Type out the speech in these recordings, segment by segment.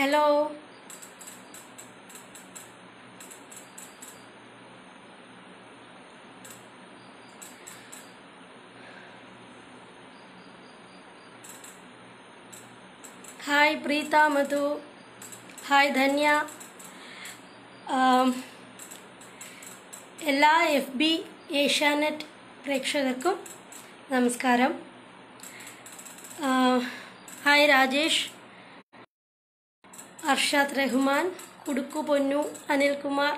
Hello hi Preetha Madhu hi Dhanya എല്ലാ F B Asianet പ്രേക്ഷകർക്കും നമസ്കാരം hi uh, Rajesh Arshad Rahman Kudukku Ponnu Anilkumar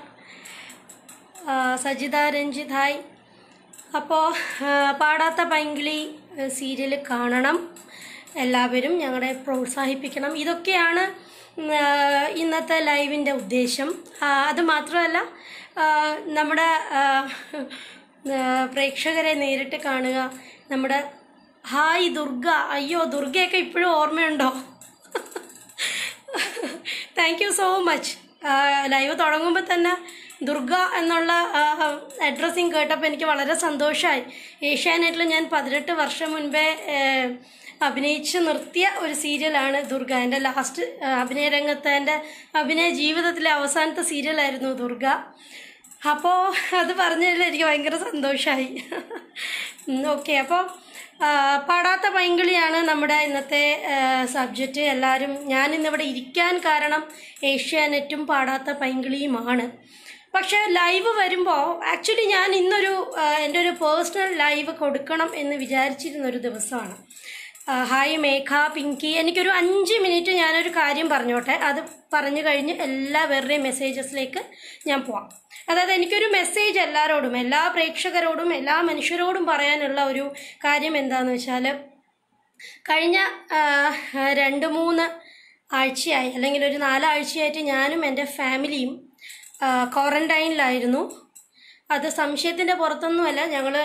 Sajitha Ranjith hi അപ്പോൾ പാടാത്ത പൈങ്കിളി സീരിയൽ കാണണം എല്ലാവരും ഞങ്ങളെ പ്രോത്സാഹിപ്പിക്കണം ഇതൊക്കെയാണ് ഇന്നത്തെ ലൈവിൻ്റെ ഉദ്ദേശം അത് മാത്രമല്ല നമ്മുടെ പ്രേക്ഷകരെ നേരിട്ട് കാണുക നമ്മുടെ ഹായ് ദുർഗ അയ്യോ ദുർഗയൊക്കെ ഇപ്പോഴും ഓർമ്മയുണ്ടോ thank you so much live തുടങ്ങുമ്പോൾ തന്നെ ദുർഗ എന്നുള്ള അഡ്രസ്സിങ് കേട്ടപ്പോൾ എനിക്ക് വളരെ സന്തോഷമായി ഏഷ്യാനെറ്റിൽ ഞാൻ പതിനെട്ട് വർഷം മുൻപേ അഭിനയിച്ച് നിർത്തിയ ഒരു സീരിയലാണ് ദുർഗ എൻ്റെ ലാസ്റ്റ് അഭിനയ രംഗത്ത് എൻ്റെ അഭിനയ ജീവിതത്തിലെ അവസാനത്തെ സീരിയലായിരുന്നു ദുർഗ അപ്പോൾ അത് പറഞ്ഞതിൽ എനിക്ക് ഭയങ്കര സന്തോഷമായി ഓക്കെ അപ്പോൾ പാടാത്ത പൈങ്കിളിയാണ് നമ്മുടെ ഇന്നത്തെ സബ്ജക്റ്റ് എല്ലാവരും ഞാൻ ഇന്നിവിടെ ഇരിക്കാൻ കാരണം ഏഷ്യാനെറ്റും പാടാത്ത പൈങ്കിളിയുമാണ് പക്ഷേ ലൈവ് വരുമ്പോൾ ആക്ച്വലി ഞാൻ ഇന്നൊരു എൻ്റെ ഒരു പേഴ്സണൽ ലൈവ് കൊടുക്കണം എന്ന് വിചാരിച്ചിരുന്നൊരു ദിവസമാണ് ഹായ് മേഘ പിങ്കി എനിക്കൊരു അഞ്ച് മിനിറ്റ് ഞാനൊരു കാര്യം പറഞ്ഞോട്ടെ അത് പറഞ്ഞു കഴിഞ്ഞ് എല്ലാവരുടെയും മെസ്സേജസിലേക്ക് ഞാൻ പോവാം അതായത് എനിക്കൊരു മെസ്സേജ് എല്ലാവരോടും എല്ലാ പ്രേക്ഷകരോടും എല്ലാ മനുഷ്യരോടും പറയാനുള്ള ഒരു കാര്യം എന്താണെന്ന് വെച്ചാൽ കഴിഞ്ഞ രണ്ട് മൂന്ന് ആഴ്ചയായി അല്ലെങ്കിൽ ഒരു നാലാഴ്ചയായിട്ട് ഞാനും എൻ്റെ ഫാമിലിയും ക്വാറൻറ്റൈനിലായിരുന്നു അത് സംശയത്തിൻ്റെ പുറത്തൊന്നുമല്ല ഞങ്ങൾ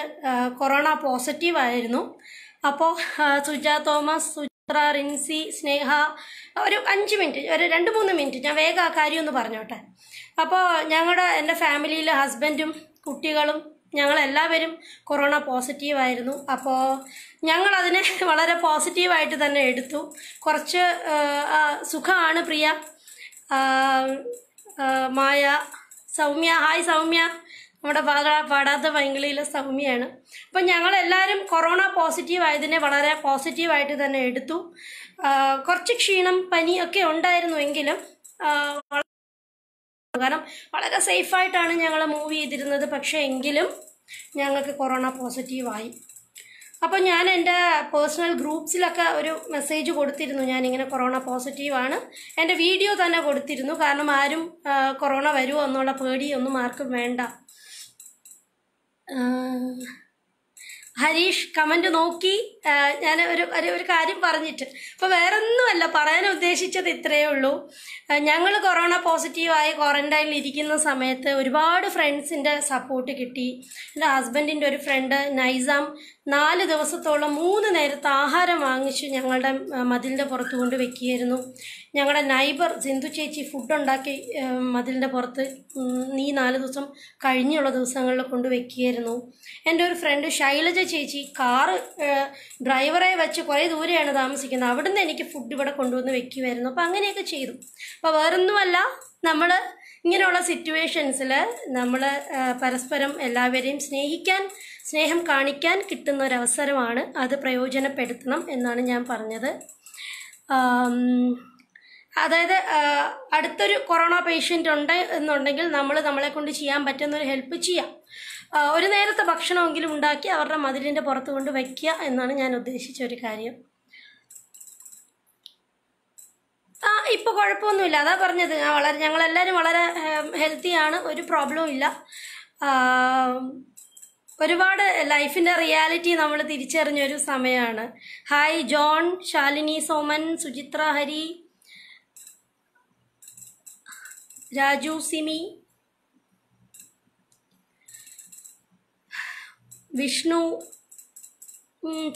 കൊറോണ പോസിറ്റീവ് ആയിരുന്നു അപ്പോൾ സുജ തോമസ് ചിത്ര റിൻസി സ്നേഹ ഒരു അഞ്ച് മിനിറ്റ് ഒരു രണ്ട് മൂന്ന് മിനിറ്റ് ഞാൻ വേഗം ആ കാര്യം ഒന്ന് പറഞ്ഞോട്ടെ അപ്പോൾ ഞങ്ങളുടെ എൻ്റെ ഫാമിലിയിൽ ഹസ്ബൻഡും കുട്ടികളും ഞങ്ങളെല്ലാവരും കൊറോണ പോസിറ്റീവായിരുന്നു അപ്പോൾ ഞങ്ങളതിനെ വളരെ പോസിറ്റീവായിട്ട് തന്നെ എടുത്തു കുറച്ച് സുഖമാണ് പ്രിയ മായ സൗമ്യ ഹായ് സൗമ്യ നമ്മുടെ പാടാത്ത പൈങ്കിളിയിലെ സൗമ്യയാണ് അപ്പം ഞങ്ങളെല്ലാവരും കൊറോണ പോസിറ്റീവ് ആയതിനെ വളരെ പോസിറ്റീവായിട്ട് തന്നെ എടുത്തു കുറച്ച് ക്ഷീണം പനി ഒക്കെ ഉണ്ടായിരുന്നു എങ്കിലും കാരണം വളരെ സേഫായിട്ടാണ് ഞങ്ങൾ മൂവ് ചെയ്തിരുന്നത് പക്ഷേ എങ്കിലും ഞങ്ങൾക്ക് കൊറോണ പോസിറ്റീവായി അപ്പോൾ ഞാൻ എൻ്റെ പേഴ്സണൽ ഗ്രൂപ്പ്സിലൊക്കെ ഒരു മെസ്സേജ് കൊടുത്തിരുന്നു ഞാനിങ്ങനെ കൊറോണ പോസിറ്റീവാണ് എൻ്റെ വീഡിയോ തന്നെ കൊടുത്തിരുന്നു കാരണം ആരും കൊറോണ വരുമോ എന്നുള്ള പേടിയൊന്നും ആർക്കും വേണ്ട ഹരീഷ് കമന്റ് നോക്കി ഞാൻ ഒരു ഒരു കാര്യം പറഞ്ഞിട്ട് അപ്പോൾ വേറെ ഒന്നുമല്ല പറയാൻ ഉദ്ദേശിച്ചത് ഇത്രയേ ഉള്ളൂ ഞങ്ങൾ കൊറോണ പോസിറ്റീവായി ക്വാറൻറ്റൈനിൽ ഇരിക്കുന്ന സമയത്ത് ഒരുപാട് ഫ്രണ്ട്സിൻ്റെ സപ്പോർട്ട് കിട്ടി എൻ്റെ ഹസ്ബൻഡിൻ്റെ ഒരു ഫ്രണ്ട് നൈസാം നാല് ദിവസത്തോളം മൂന്ന് നേരത്തെ ആഹാരം വാങ്ങിച്ച് ഞങ്ങളുടെ മതിലിൻ്റെ പുറത്ത് കൊണ്ട് വെക്കുകയായിരുന്നു ഞങ്ങളുടെ നൈബർ സിന്ധു ചേച്ചി ഫുഡ് ഉണ്ടാക്കി മതിലിൻ്റെ പുറത്ത് നീ നാല് ദിവസം കഴിഞ്ഞുള്ള ദിവസങ്ങളിൽ കൊണ്ട് വെക്കുകയായിരുന്നു എൻ്റെ ഒരു ഫ്രണ്ട് ശൈലജ ചേച്ചി കാറ് ഡ്രൈവറെ വെച്ച് കുറേ ദൂരെയാണ് താമസിക്കുന്നത് അവിടുന്ന് എനിക്ക് ഫുഡ് ഇവിടെ കൊണ്ടുവന്ന് വെക്കുമായിരുന്നു അപ്പോൾ അങ്ങനെയൊക്കെ ചെയ്തു അപ്പോൾ വേറൊന്നുമല്ല നമ്മൾ ഇങ്ങനെയുള്ള സിറ്റുവേഷൻസിൽ നമ്മൾ പരസ്പരം എല്ലാവരെയും സ്നേഹിക്കാൻ സ്നേഹം കാണിക്കാൻ കിട്ടുന്ന ഒരു അവസരമാണ് അത് പ്രയോജനപ്പെടുത്തണം എന്നാണ് ഞാൻ പറഞ്ഞത് അതായത് അടുത്തൊരു കൊറോണ പേഷ്യൻ്റ് ഉണ്ട് എന്നുണ്ടെങ്കിൽ നമ്മൾ നമ്മളെ കൊണ്ട് ചെയ്യാൻ പറ്റുന്ന ഒരു ഹെൽപ്പ് ചെയ്യാം ഒരു നേരത്തെ ഭക്ഷണമെങ്കിലും ഉണ്ടാക്കി അവരുടെ മതിലിൻ്റെ പുറത്ത് കൊണ്ട് വയ്ക്കുക എന്നാണ് ഞാൻ ഉദ്ദേശിച്ച ഒരു കാര്യം ആ ഇപ്പോൾ കുഴപ്പമൊന്നുമില്ല അതാ പറഞ്ഞത് ഞാൻ വളരെ ഞങ്ങളെല്ലാവരും വളരെ ഹെൽത്തിയാണ് ഒരു പ്രോബ്ലവും ഇല്ല ഒരുപാട് ലൈഫിൻ്റെ റിയാലിറ്റി നമ്മൾ തിരിച്ചറിഞ്ഞൊരു സമയമാണ് hi John Shalini Soman Suchithra Hari Raju Simi Vishnu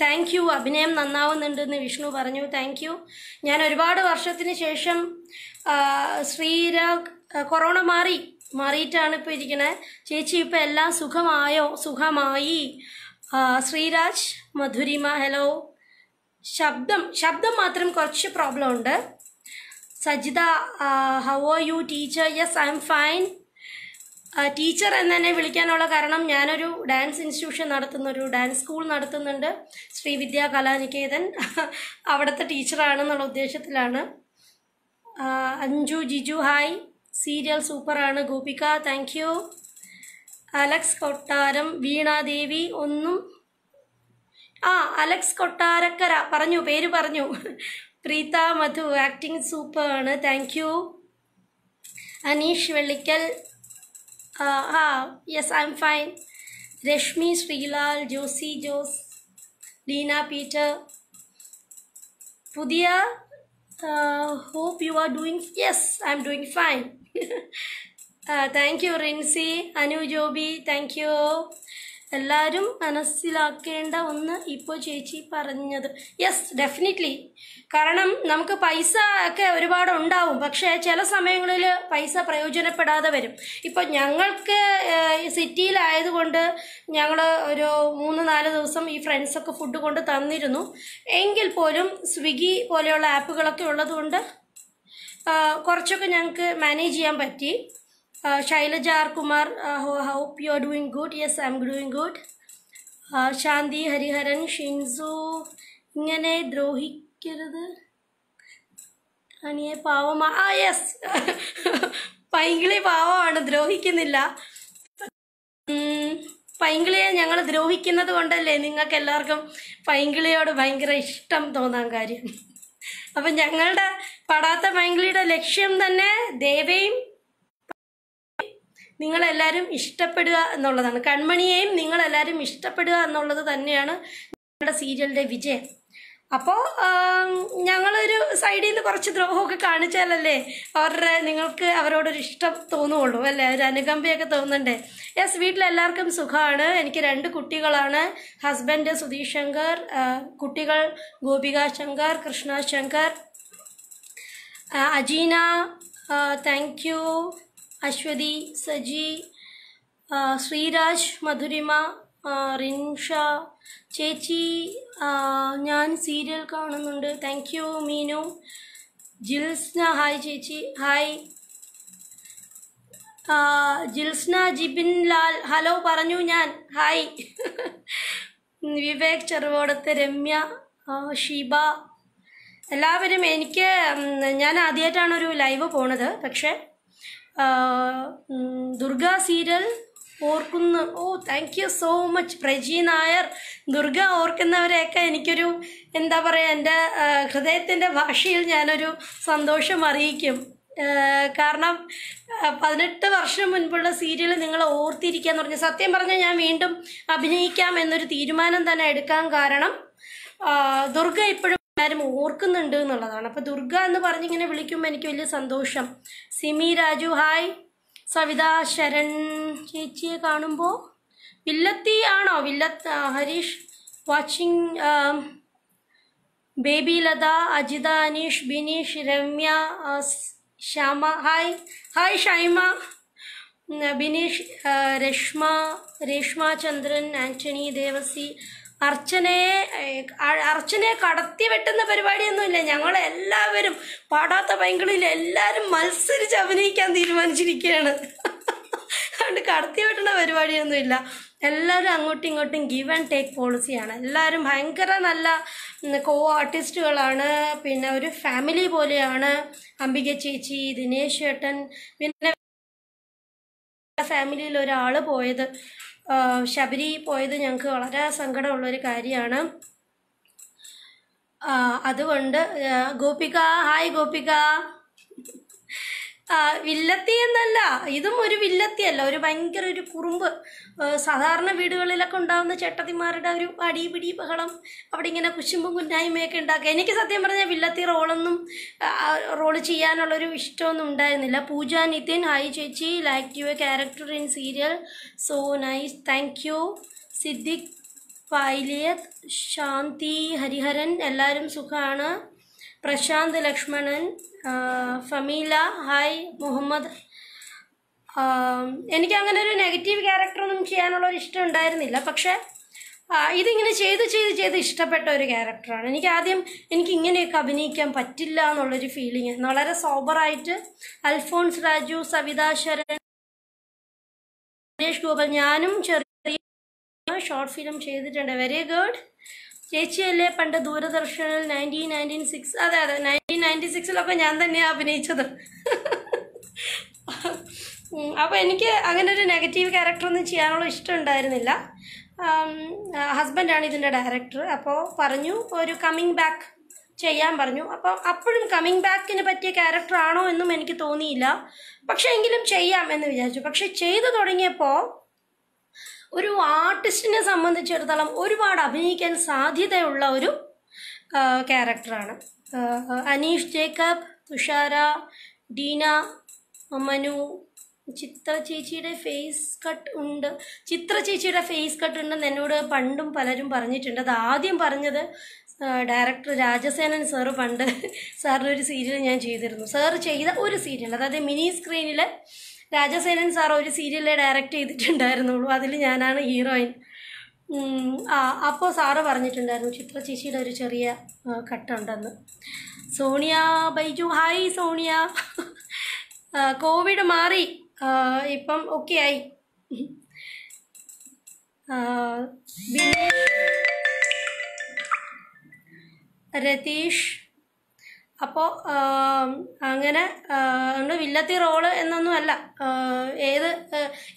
thank you അഭിനയം നന്നാവുന്നുണ്ടെന്ന് വിഷ്ണു പറഞ്ഞു താങ്ക് യു ഞാൻ ഒരുപാട് വർഷത്തിന് ശേഷം ശ്രീരാഗ് കൊറോണ മാറി മാറിയിട്ടാണ് ഇപ്പോൾ ഇരിക്കണേ ചേച്ചി ഇപ്പോൾ എല്ലാം സുഖമായോ സുഖമായി ശ്രീരാജ് മധുരിമ ഹലോ ശബ്ദം ശബ്ദം മാത്രം കുറച്ച് പ്രോബ്ലം ഉണ്ട് Sajitha how are you teacher yes I M fine teacher എന്ന് തന്നെ വിളിക്കാനുള്ള കാരണം ഞാനൊരു ഡാൻസ് ഇൻസ്റ്റിറ്റ്യൂഷൻ നടത്തുന്ന ഒരു ഡാൻസ് സ്കൂൾ നടത്തുന്നുണ്ട് ശ്രീവിദ്യ കലാനികേതൻ അവിടുത്തെ ടീച്ചറാണെന്നുള്ള ഉദ്ദേശത്തിലാണ് അഞ്ജു ജിജു ഹായ് സീരിയൽ സൂപ്പറാണ് ഗോപിക താങ്ക് യു അലക്സ് കൊട്ടാരം വീണാദേവി ഒന്നും ആ അലക്സ് കൊട്ടാരക്കര പറഞ്ഞു പേര് പറഞ്ഞു പ്രീത മധു ആക്ടിങ് സൂപ്പർ ആണ് താങ്ക് യു അനീഷ് വെള്ളിക്കൽ ആ yes I M fine Reshmi Sreelal Josy Jose Leena Peter പുതിയ hope you are doing yes I M doing fine thank you Rincy Anu Joby thank you എല്ലാവരും മനസ്സിലാക്കേണ്ട ഒന്ന് ഇപ്പോൾ ചേച്ചി പറഞ്ഞത് യെസ് ഡെഫിനറ്റ്ലി കാരണം നമുക്ക് പൈസ ഒക്കെ ഒരുപാട് ഉണ്ടാവും പക്ഷേ ചില സമയങ്ങളിൽ പൈസ പ്രയോജനപ്പെടാതെ വരും ഇപ്പോൾ ഞങ്ങൾക്ക് സിറ്റിയിലായതുകൊണ്ട് ഞങ്ങൾ ഒരു മൂന്ന് നാല് ദിവസം ഈ ഫ്രണ്ട്സൊക്കെ ഫുഡ് കൊണ്ട് തന്നിരുന്നു എങ്കിൽ പോലും സ്വിഗ്ഗി പോലെയുള്ള ആപ്പുകളൊക്കെ ഉള്ളതുകൊണ്ട് കുറച്ചൊക്കെ ഞങ്ങൾക്ക് മാനേജ് ചെയ്യാൻ പറ്റി Uh, Shailaja R. Hope uh, you are hope good yes I good. Yes, good Shanthi Hariharan good. Shinsu uh, ഇങ്ങനെ ദ്രോഹിക്കരുത് അനിയെ പാവമാ ആ യെസ് ah, പൈങ്കിളി പാവമാണ് ദ്രോഹിക്കുന്നില്ല പൈങ്കിളിയെ ഞങ്ങൾ ദ്രോഹിക്കുന്നത് കൊണ്ടല്ലേ നിങ്ങൾക്ക് എല്ലാവർക്കും പൈങ്കിളിയോട് ഭയങ്കര ഇഷ്ടം തോന്നാൻ കാര്യം അപ്പം ഞങ്ങളുടെ പടാത്ത പൈങ്കിളിയുടെ ലക്ഷ്യം തന്നെ ദേവയും നിങ്ങളെല്ലാവരും ഇഷ്ടപ്പെടുക എന്നുള്ളതാണ് കൺമണിയെയും നിങ്ങളെല്ലാവരും ഇഷ്ടപ്പെടുക എന്നുള്ളത് തന്നെയാണ് ഞങ്ങളുടെ സീരിയലിൻ്റെ വിജയം അപ്പോൾ ഞങ്ങളൊരു സൈഡിൽ നിന്ന് കുറച്ച് ദ്രോഹമൊക്കെ കാണിച്ചാലല്ലേ അവരുടെ നിങ്ങൾക്ക് അവരോടൊരു ഇഷ്ടം തോന്നുകയുള്ളൂ അല്ലേ ഒരു അനുകമ്പയൊക്കെ തോന്നണ്ടേ യെസ് വീട്ടിലെല്ലാവർക്കും സുഖമാണ് എനിക്ക് രണ്ട് കുട്ടികളാണ് ഹസ്ബൻഡ് സുധീഷ് ശങ്കർ കുട്ടികൾ ഗോപിക ശങ്കർ കൃഷ്ണ ശങ്കർ അജീന താങ്ക് യു അശ്വതി സജി ശ്രീരാജ് മധുരിമ റിൻഷ ചേച്ചി ഞാൻ സീരിയൽ കാണുന്നുണ്ട് thank you Meenu Jilsna hi ചേച്ചി ഹായ് ജിൽസ്ന ജിബിൻ ലാൽ ഹലോ പറഞ്ഞു ഞാൻ ഹായ് വിവേക് ചെറുവോടത്തെ രമ്യ ഷീബ എല്ലാവരും എനിക്ക് ഞാൻ ആദ്യമായിട്ടാണ് ഒരു ലൈവ് പോണത് പക്ഷേ ദുർഗ സീരിയൽ ഓർക്കുന്നു ഓ thank you so much Preji Nair Durga ഓർക്കുന്നവരെയൊക്കെ എനിക്കൊരു എന്താ പറയുക എൻ്റെ ഹൃദയത്തിൻ്റെ ഭാഷയിൽ ഞാനൊരു സന്തോഷം അറിയിക്കും കാരണം പതിനെട്ട് വർഷം മുൻപുള്ള സീരിയൽ നിങ്ങൾ ഓർത്തിരിക്കുക എന്ന് പറഞ്ഞു സത്യം പറഞ്ഞാൽ ഞാൻ വീണ്ടും അഭിനയിക്കാം എന്നൊരു തീരുമാനം തന്നെ എടുക്കാൻ കാരണം ദുർഗ ഇപ്പോഴും എല്ലാവരും ഓർക്കുന്നുണ്ട് എന്നുള്ളതാണ് അപ്പോൾ ദുർഗ എന്ന് പറഞ്ഞിങ്ങനെ വിളിക്കുമ്പോൾ എനിക്ക് വലിയ സന്തോഷം സിമി രാജു ഹായ് സവിത ശരൺ ചേച്ചിയെ കാണുമ്പോൾ വില്ലത്തി ആണോ വില്ലത്ത് Harish watching baby Latha Ajitha Aneesh Bineesh Ramya Shyama hi hi Shaima Bineesh Reshma Reshma Chandran Antony Devassy അർച്ചനയെ അർച്ചനയെ കടത്തി വെട്ടുന്ന പരിപാടിയൊന്നുമില്ല ഞങ്ങൾ എല്ലാവരും പാടാത്ത പൈങ്കളിൽ എല്ലാവരും മത്സരിച്ച് അഭിനയിക്കാൻ തീരുമാനിച്ചിരിക്കുകയാണ് അതുകൊണ്ട് കടത്തി വെട്ടുന്ന പരിപാടിയൊന്നുമില്ല എല്ലാവരും അങ്ങോട്ടും ഇങ്ങോട്ടും ഗിവ് ആൻഡ് ടേക്ക് പോളിസിയാണ് എല്ലാവരും ഭയങ്കര നല്ല കോ ആർട്ടിസ്റ്റുകളാണ് പിന്നെ ഒരു ഫാമിലി പോലെയാണ് അംബിക ചേച്ചി ദിനേശ് ചേട്ടൻ പിന്നെ ഫാമിലിയിൽ ഒരാൾ പോയത് ശബരി പോയത് ഞങ്ങൾക്ക് വളരെ സങ്കടമുള്ളൊരു കാര്യമാണ് അതുകൊണ്ട് ഗോപിക ഹായ് ഗോപിക വില്ലത്തി എന്നല്ല ഇതും ഒരു വില്ലത്തിയല്ല ഒരു ഭയങ്കര ഒരു കുറുമ്പ് സാധാരണ വീടുകളിലൊക്കെ ഉണ്ടാകുന്ന ചേട്ടത്തിമാരുടെ ഒരു അടി പിടി ബഹളം അവിടെ ഇങ്ങനെ കുശുമ്പും കുഞ്ഞായ്മയൊക്കെ ഉണ്ടാക്കുക എനിക്ക് സത്യം പറഞ്ഞാൽ വില്ലത്തി റോളൊന്നും റോൾ ചെയ്യാനുള്ളൊരു ഇഷ്ടമൊന്നും ഉണ്ടായിരുന്നില്ല പൂജ നിതിൻ ഹായ് ചേച്ചി like a character in serial so nice thank you Siddique Pailiyath Shanthi Hariharan എല്ലാവരും സുഖമാണ് പ്രശാന്ത് ലക്ഷ്മണൻ ഫമീല ഹായ് മുഹമ്മദ് എനിക്ക് അങ്ങനെ ഒരു നെഗറ്റീവ് ക്യാരക്ടറൊന്നും ചെയ്യാനുള്ള ഒരു ഇഷ്ടം ഉണ്ടായിരുന്നില്ല പക്ഷേ ഇതിങ്ങനെ ചെയ്ത് ചെയ്ത് ചെയ്ത് ഇഷ്ടപ്പെട്ട ഒരു ക്യാരക്ടറാണ് എനിക്ക് ആദ്യം എനിക്ക് ഇങ്ങനെയൊക്കെ അഭിനയിക്കാൻ പറ്റില്ല എന്നുള്ളൊരു ഫീലിംഗ് വളരെ സോബറായിട്ട് അൽഫോൺസ് രാജു സവിതാ ശരൺ സുരേഷ് ഗോപാൽ ഞാനും ചെറിയ ഷോർട്ട് ഫിലിം ചെയ്തിട്ടുണ്ട് വെരി ഗുഡ് ചേച്ചിയല്ലേ പണ്ട് ദൂരദർശനിൽ നയൻറ്റീൻ നയൻറ്റീൻ സിക്സ് അതെ അതെ നയൻറ്റീൻ നയൻറ്റി സിക്സിലൊക്കെ ഞാൻ തന്നെയാണ് അഭിനയിച്ചത് അപ്പോൾ എനിക്ക് അങ്ങനെ ഒരു നെഗറ്റീവ് ക്യാരക്ടറൊന്നും ചെയ്യാനുള്ള ഇഷ്ടം ഉണ്ടായിരുന്നില്ല ഹസ്ബൻഡാണ് ഇതിൻ്റെ ഡയറക്ടർ അപ്പോൾ പറഞ്ഞു ഒരു കമ്മിങ് ബാക്ക് ചെയ്യാൻ പറഞ്ഞു അപ്പോൾ അപ്പോഴും കമ്മിങ് ബാക്കിന് പറ്റിയ ക്യാരക്ടർ ആണോ എന്നും എനിക്ക് തോന്നിയില്ല പക്ഷേ എങ്കിലും ചെയ്യാം എന്ന് വിചാരിച്ചു പക്ഷേ ചെയ്തു തുടങ്ങിയപ്പോൾ ഒരു ആർട്ടിസ്റ്റിനെ സംബന്ധിച്ചിടത്തോളം ഒരുപാട് അഭിനയിക്കാൻ സാധ്യതയുള്ള ഒരു ക്യാരക്ടറാണ് അനീഷ് ജേക്കബ് തുഷാര ഡീന മനു ചിത്ര ചേച്ചിയുടെ ഫേസ് കട്ട് ഉണ്ട് ചിത്ര ചേച്ചിയുടെ ഫേസ് കട്ട് ഉണ്ടെന്ന് എന്നോട് പണ്ടും പലരും പറഞ്ഞിട്ടുണ്ട് അത് ആദ്യം പറഞ്ഞത് ഡയറക്ടർ രാജസേനൻ സാറ് പണ്ട് സാറിൻ്റെ ഒരു സീരിയൽ ഞാൻ ചെയ്തിരുന്നു സാറ് ചെയ്ത ഒരു സീരിയൽ അതായത് മിനി സ്ക്രീനിൽ രാജസേനൻ സാർ ഒരു സീരിയലിലെ ഡയറക്റ്റ് ചെയ്തിട്ടുണ്ടായിരുന്നുള്ളൂ അതിൽ ഞാനാണ് ഹീറോയിൻ ആ അപ്പോൾ സാറ് പറഞ്ഞിട്ടുണ്ടായിരുന്നു ചിത്ര ചേച്ചിയുടെ ഒരു ചെറിയ കട്ടുണ്ടെന്ന് സോണിയ ബൈജു ഹായ് സോണിയ കോവിഡ് മാറി ഇപ്പം ഓക്കെ ആയി രതീഷ് അപ്പോൾ അങ്ങനെ നമ്മുടെ വില്ലത്തി റോള് എന്നൊന്നുമല്ല ഏത്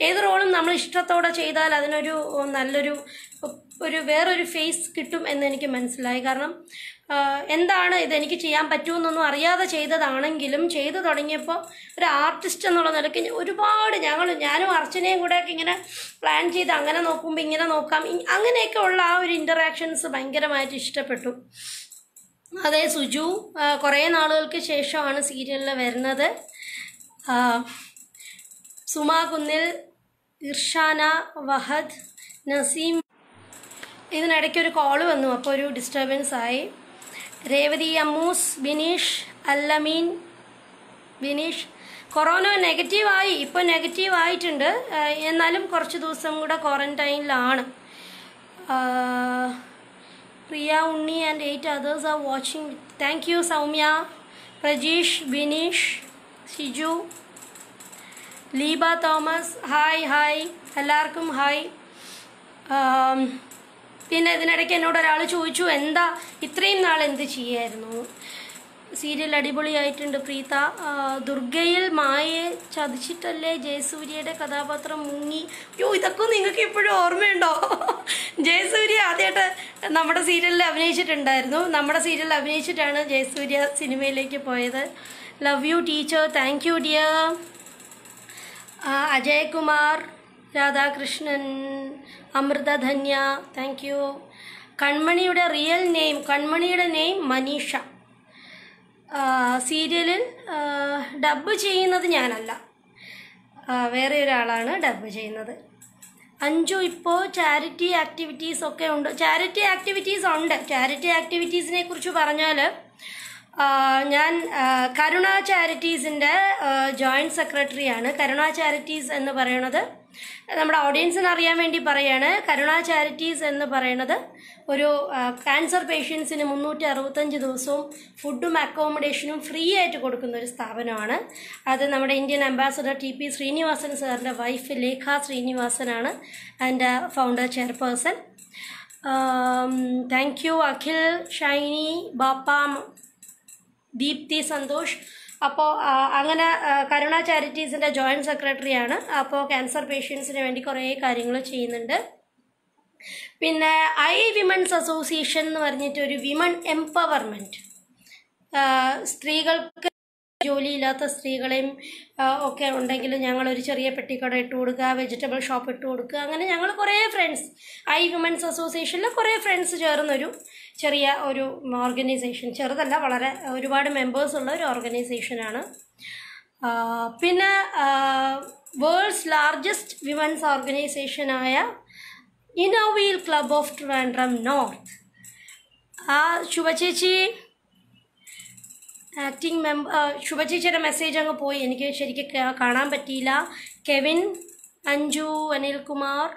ഏത് റോളും നമ്മൾ ഇഷ്ടത്തോടെ ചെയ്താൽ അതിനൊരു നല്ലൊരു ഒരു വേറൊരു ഫേസ് കിട്ടും എന്ന് എനിക്ക് മനസ്സിലായി കാരണം എന്താണ് ഇത് എനിക്ക് ചെയ്യാൻ പറ്റുമെന്നൊന്നും അറിയാതെ ചെയ്തതാണെങ്കിലും ചെയ്തു തുടങ്ങിയപ്പോൾ ഒരു ആർട്ടിസ്റ്റ് എന്നുള്ള നിലയ്ക്ക് ഒരുപാട് ഞങ്ങൾ ഞാനും അർച്ചനയും കൂടെയൊക്കെ ഇങ്ങനെ പ്ലാൻ ചെയ്ത് അങ്ങനെ നോക്കുമ്പോൾ ഇങ്ങനെ നോക്കാം അങ്ങനെയൊക്കെ ഉള്ള ആ ഒരു ഇൻറ്ററാക്ഷൻസ് ഭയങ്കരമായിട്ട് ഇഷ്ടപ്പെട്ടു അതെ സുജു കുറേ നാളുകൾക്ക് ശേഷമാണ് സീരിയലിൽ വരുന്നത് സുമാ കുന്നിൽ ഇർഷാന വഹദ് നസീം ഇതിനിടയ്ക്ക് ഒരു കോൾ വന്നു അപ്പോൾ ഒരു ഡിസ്റ്റർബൻസ് ആയി രേവതി അമ്മൂസ് ബിനീഷ് അല്ലമീൻ ബിനീഷ് കൊറോണ നെഗറ്റീവായി ഇപ്പോൾ നെഗറ്റീവ് ആയിട്ടുണ്ട് എന്നാലും കുറച്ച് ദിവസം കൂടെ ക്വാറൻറ്റൈനിലാണ് Priya Unni and 8 others are watching. Thank you Soumya, Prajesh, Vinish, Siju, Liba Thomas. Hi, hi. എല്ലാവർക്കും ഹായ് um, പിന്നെ ഇതിനിടയ്ക്ക് എന്നോട് ഒരാൾ ചോദിച്ചു എന്താ ഇത്രയും നാൾ എന്ത് ചെയ്യായിരുന്നു സീരിയൽ അടിപൊളിയായിട്ടുണ്ട് പ്രീത ദുർഗയിൽ മായയെ ചതിച്ചിട്ടല്ലേ ജയസൂര്യയുടെ കഥാപാത്രം മുങ്ങി അയ്യോ ഇതൊക്കെ നിങ്ങൾക്ക് ഇപ്പോഴും ഓർമ്മയുണ്ടോ ജയസൂര്യ ആദ്യമായിട്ട് നമ്മുടെ സീരിയലിൽ അഭിനയിച്ചിട്ടുണ്ടായിരുന്നു നമ്മുടെ സീരിയലിൽ അഭിനയിച്ചിട്ടാണ് ജയസൂര്യ സിനിമയിലേക്ക് പോയത് love you teacher thank you dear Ajaykumar Radhakrishnan Amruthadhanya thank you കൺമണിയുടെ റിയൽ നെയിം കൺമണിയുടെ നെയിം മനീഷ സീരിയലിൽ ഡബ് ചെയ്യുന്നത് ഞാനല്ല വേറെ ഒരാളാണ് ഡബ് ചെയ്യുന്നത് അഞ്ചു ഇപ്പോൾ ചാരിറ്റി ആക്ടിവിറ്റീസ് ഒക്കെ ഉണ്ട് ചാരിറ്റി ആക്ടിവിറ്റീസ് ഉണ്ട് ചാരിറ്റി ആക്ടിവിറ്റീസിനെ കുറിച്ച് പറഞ്ഞാൽ ഞാൻ കരുണ ചാരിറ്റീസിൻ്റെ ജോയിൻറ്റ് സെക്രട്ടറിയാണ് കരുണ ചാരിറ്റീസ് എന്ന് പറയുന്നത് നമ്മുടെ ഓഡിയൻസിന് അറിയാൻ വേണ്ടി പറയാണ് കരുണ ചാരിറ്റീസ് എന്ന് പറയുന്നത് ഒരു കാൻസർ പേഷ്യൻസിന് മുന്നൂറ്റി അറുപത്തഞ്ച് ദിവസവും ഫുഡും അക്കോമഡേഷനും ഫ്രീ ആയിട്ട് കൊടുക്കുന്ന ഒരു സ്ഥാപനമാണ് അത് നമ്മുടെ Indian ambassador T P Srinivasan സാറിൻ്റെ വൈഫ് ലേഖ ശ്രീനിവാസനാണ് അതിൻ്റെ founder chairperson thank you Akhil Shiny Bappa Deepthi Santhosh അപ്പോൾ അങ്ങനെ കരുണ ചാരിറ്റീസിൻ്റെ ജോയിൻറ്റ് സെക്രട്ടറിയാണ് അപ്പോൾ ക്യാൻസർ പേഷ്യൻസിന് വേണ്ടി കുറേ കാര്യങ്ങൾ ചെയ്യുന്നുണ്ട് പിന്നെ ഐ വിമൻസ് അസോസിയേഷൻ എന്ന് പറഞ്ഞിട്ട് ഒരു വിമൺ എംപവർമെൻറ്റ് സ്ത്രീകൾക്ക് ജോലിയില്ലാത്ത സ്ത്രീകളെയും ഒക്കെ ഉണ്ടെങ്കിൽ ഞങ്ങളൊരു ചെറിയ പെട്ടിക്കട ഇട്ട് കൊടുക്കുക വെജിറ്റബിൾ ഷോപ്പ് ഇട്ട് കൊടുക്കുക അങ്ങനെ ഞങ്ങൾ കുറേ ഫ്രണ്ട്സ് ഐ വിമൻസ് അസോസിയേഷനിൽ കുറേ ഫ്രണ്ട്സ് ചേർന്നൊരു ചെറിയ ഒരു ഓർഗനൈസേഷൻ ചെറുതല്ല വളരെ ഒരുപാട് മെമ്പേഴ്സ് ഉള്ള ഒരു ഓർഗനൈസേഷനാണ് പിന്നെ വേൾഡ്സ് ലാർജസ്റ്റ് വിമൻസ് ഓർഗനൈസേഷനായ ഇനോവിയിൽ ക്ലബ് ഓഫ് ട്രിവാൻഡ്രം നോർത്ത് ആ ശുഭചേച്ചി ആക്ടിങ് മെമ്പർ ശുഭചേച്ചിയുടെ മെസ്സേജ് അങ്ങ് പോയി എനിക്ക് ശരിക്കും കാണാൻ പറ്റിയില്ല കെവിൻ അഞ്ജു അനിൽകുമാർ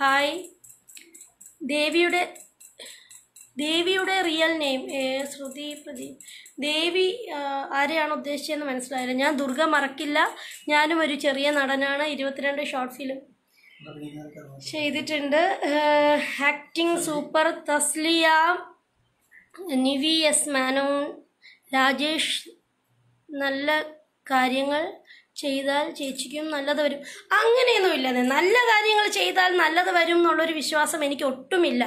ഹായ് ദേവിയുടെ ദേവിയുടെ റിയൽ നെയിം ശ്രുതി പ്രദീപ് ദേവി ആരെയാണ് ഉദ്ദേശിച്ചതെന്ന് മനസ്സിലായില്ല ഞാൻ ദുർഗ മറക്കില്ല ഞാനും ഒരു ചെറിയ നടനാണ് ഇരുപത്തിരണ്ട് ഷോർട്ട് ഫിലിം ചെയ്തിട്ടുണ്ട് acting super Thasliya Nivi S Menon Rajesh നല്ല കാര്യങ്ങൾ ചെയ്താൽ ചേച്ചിക്കും നല്ലത് വരും അങ്ങനെയൊന്നും ഇല്ല നല്ല കാര്യങ്ങൾ ചെയ്താൽ നല്ലത് വരും എന്നുള്ളൊരു വിശ്വാസം എനിക്ക് ഒട്ടുമില്ല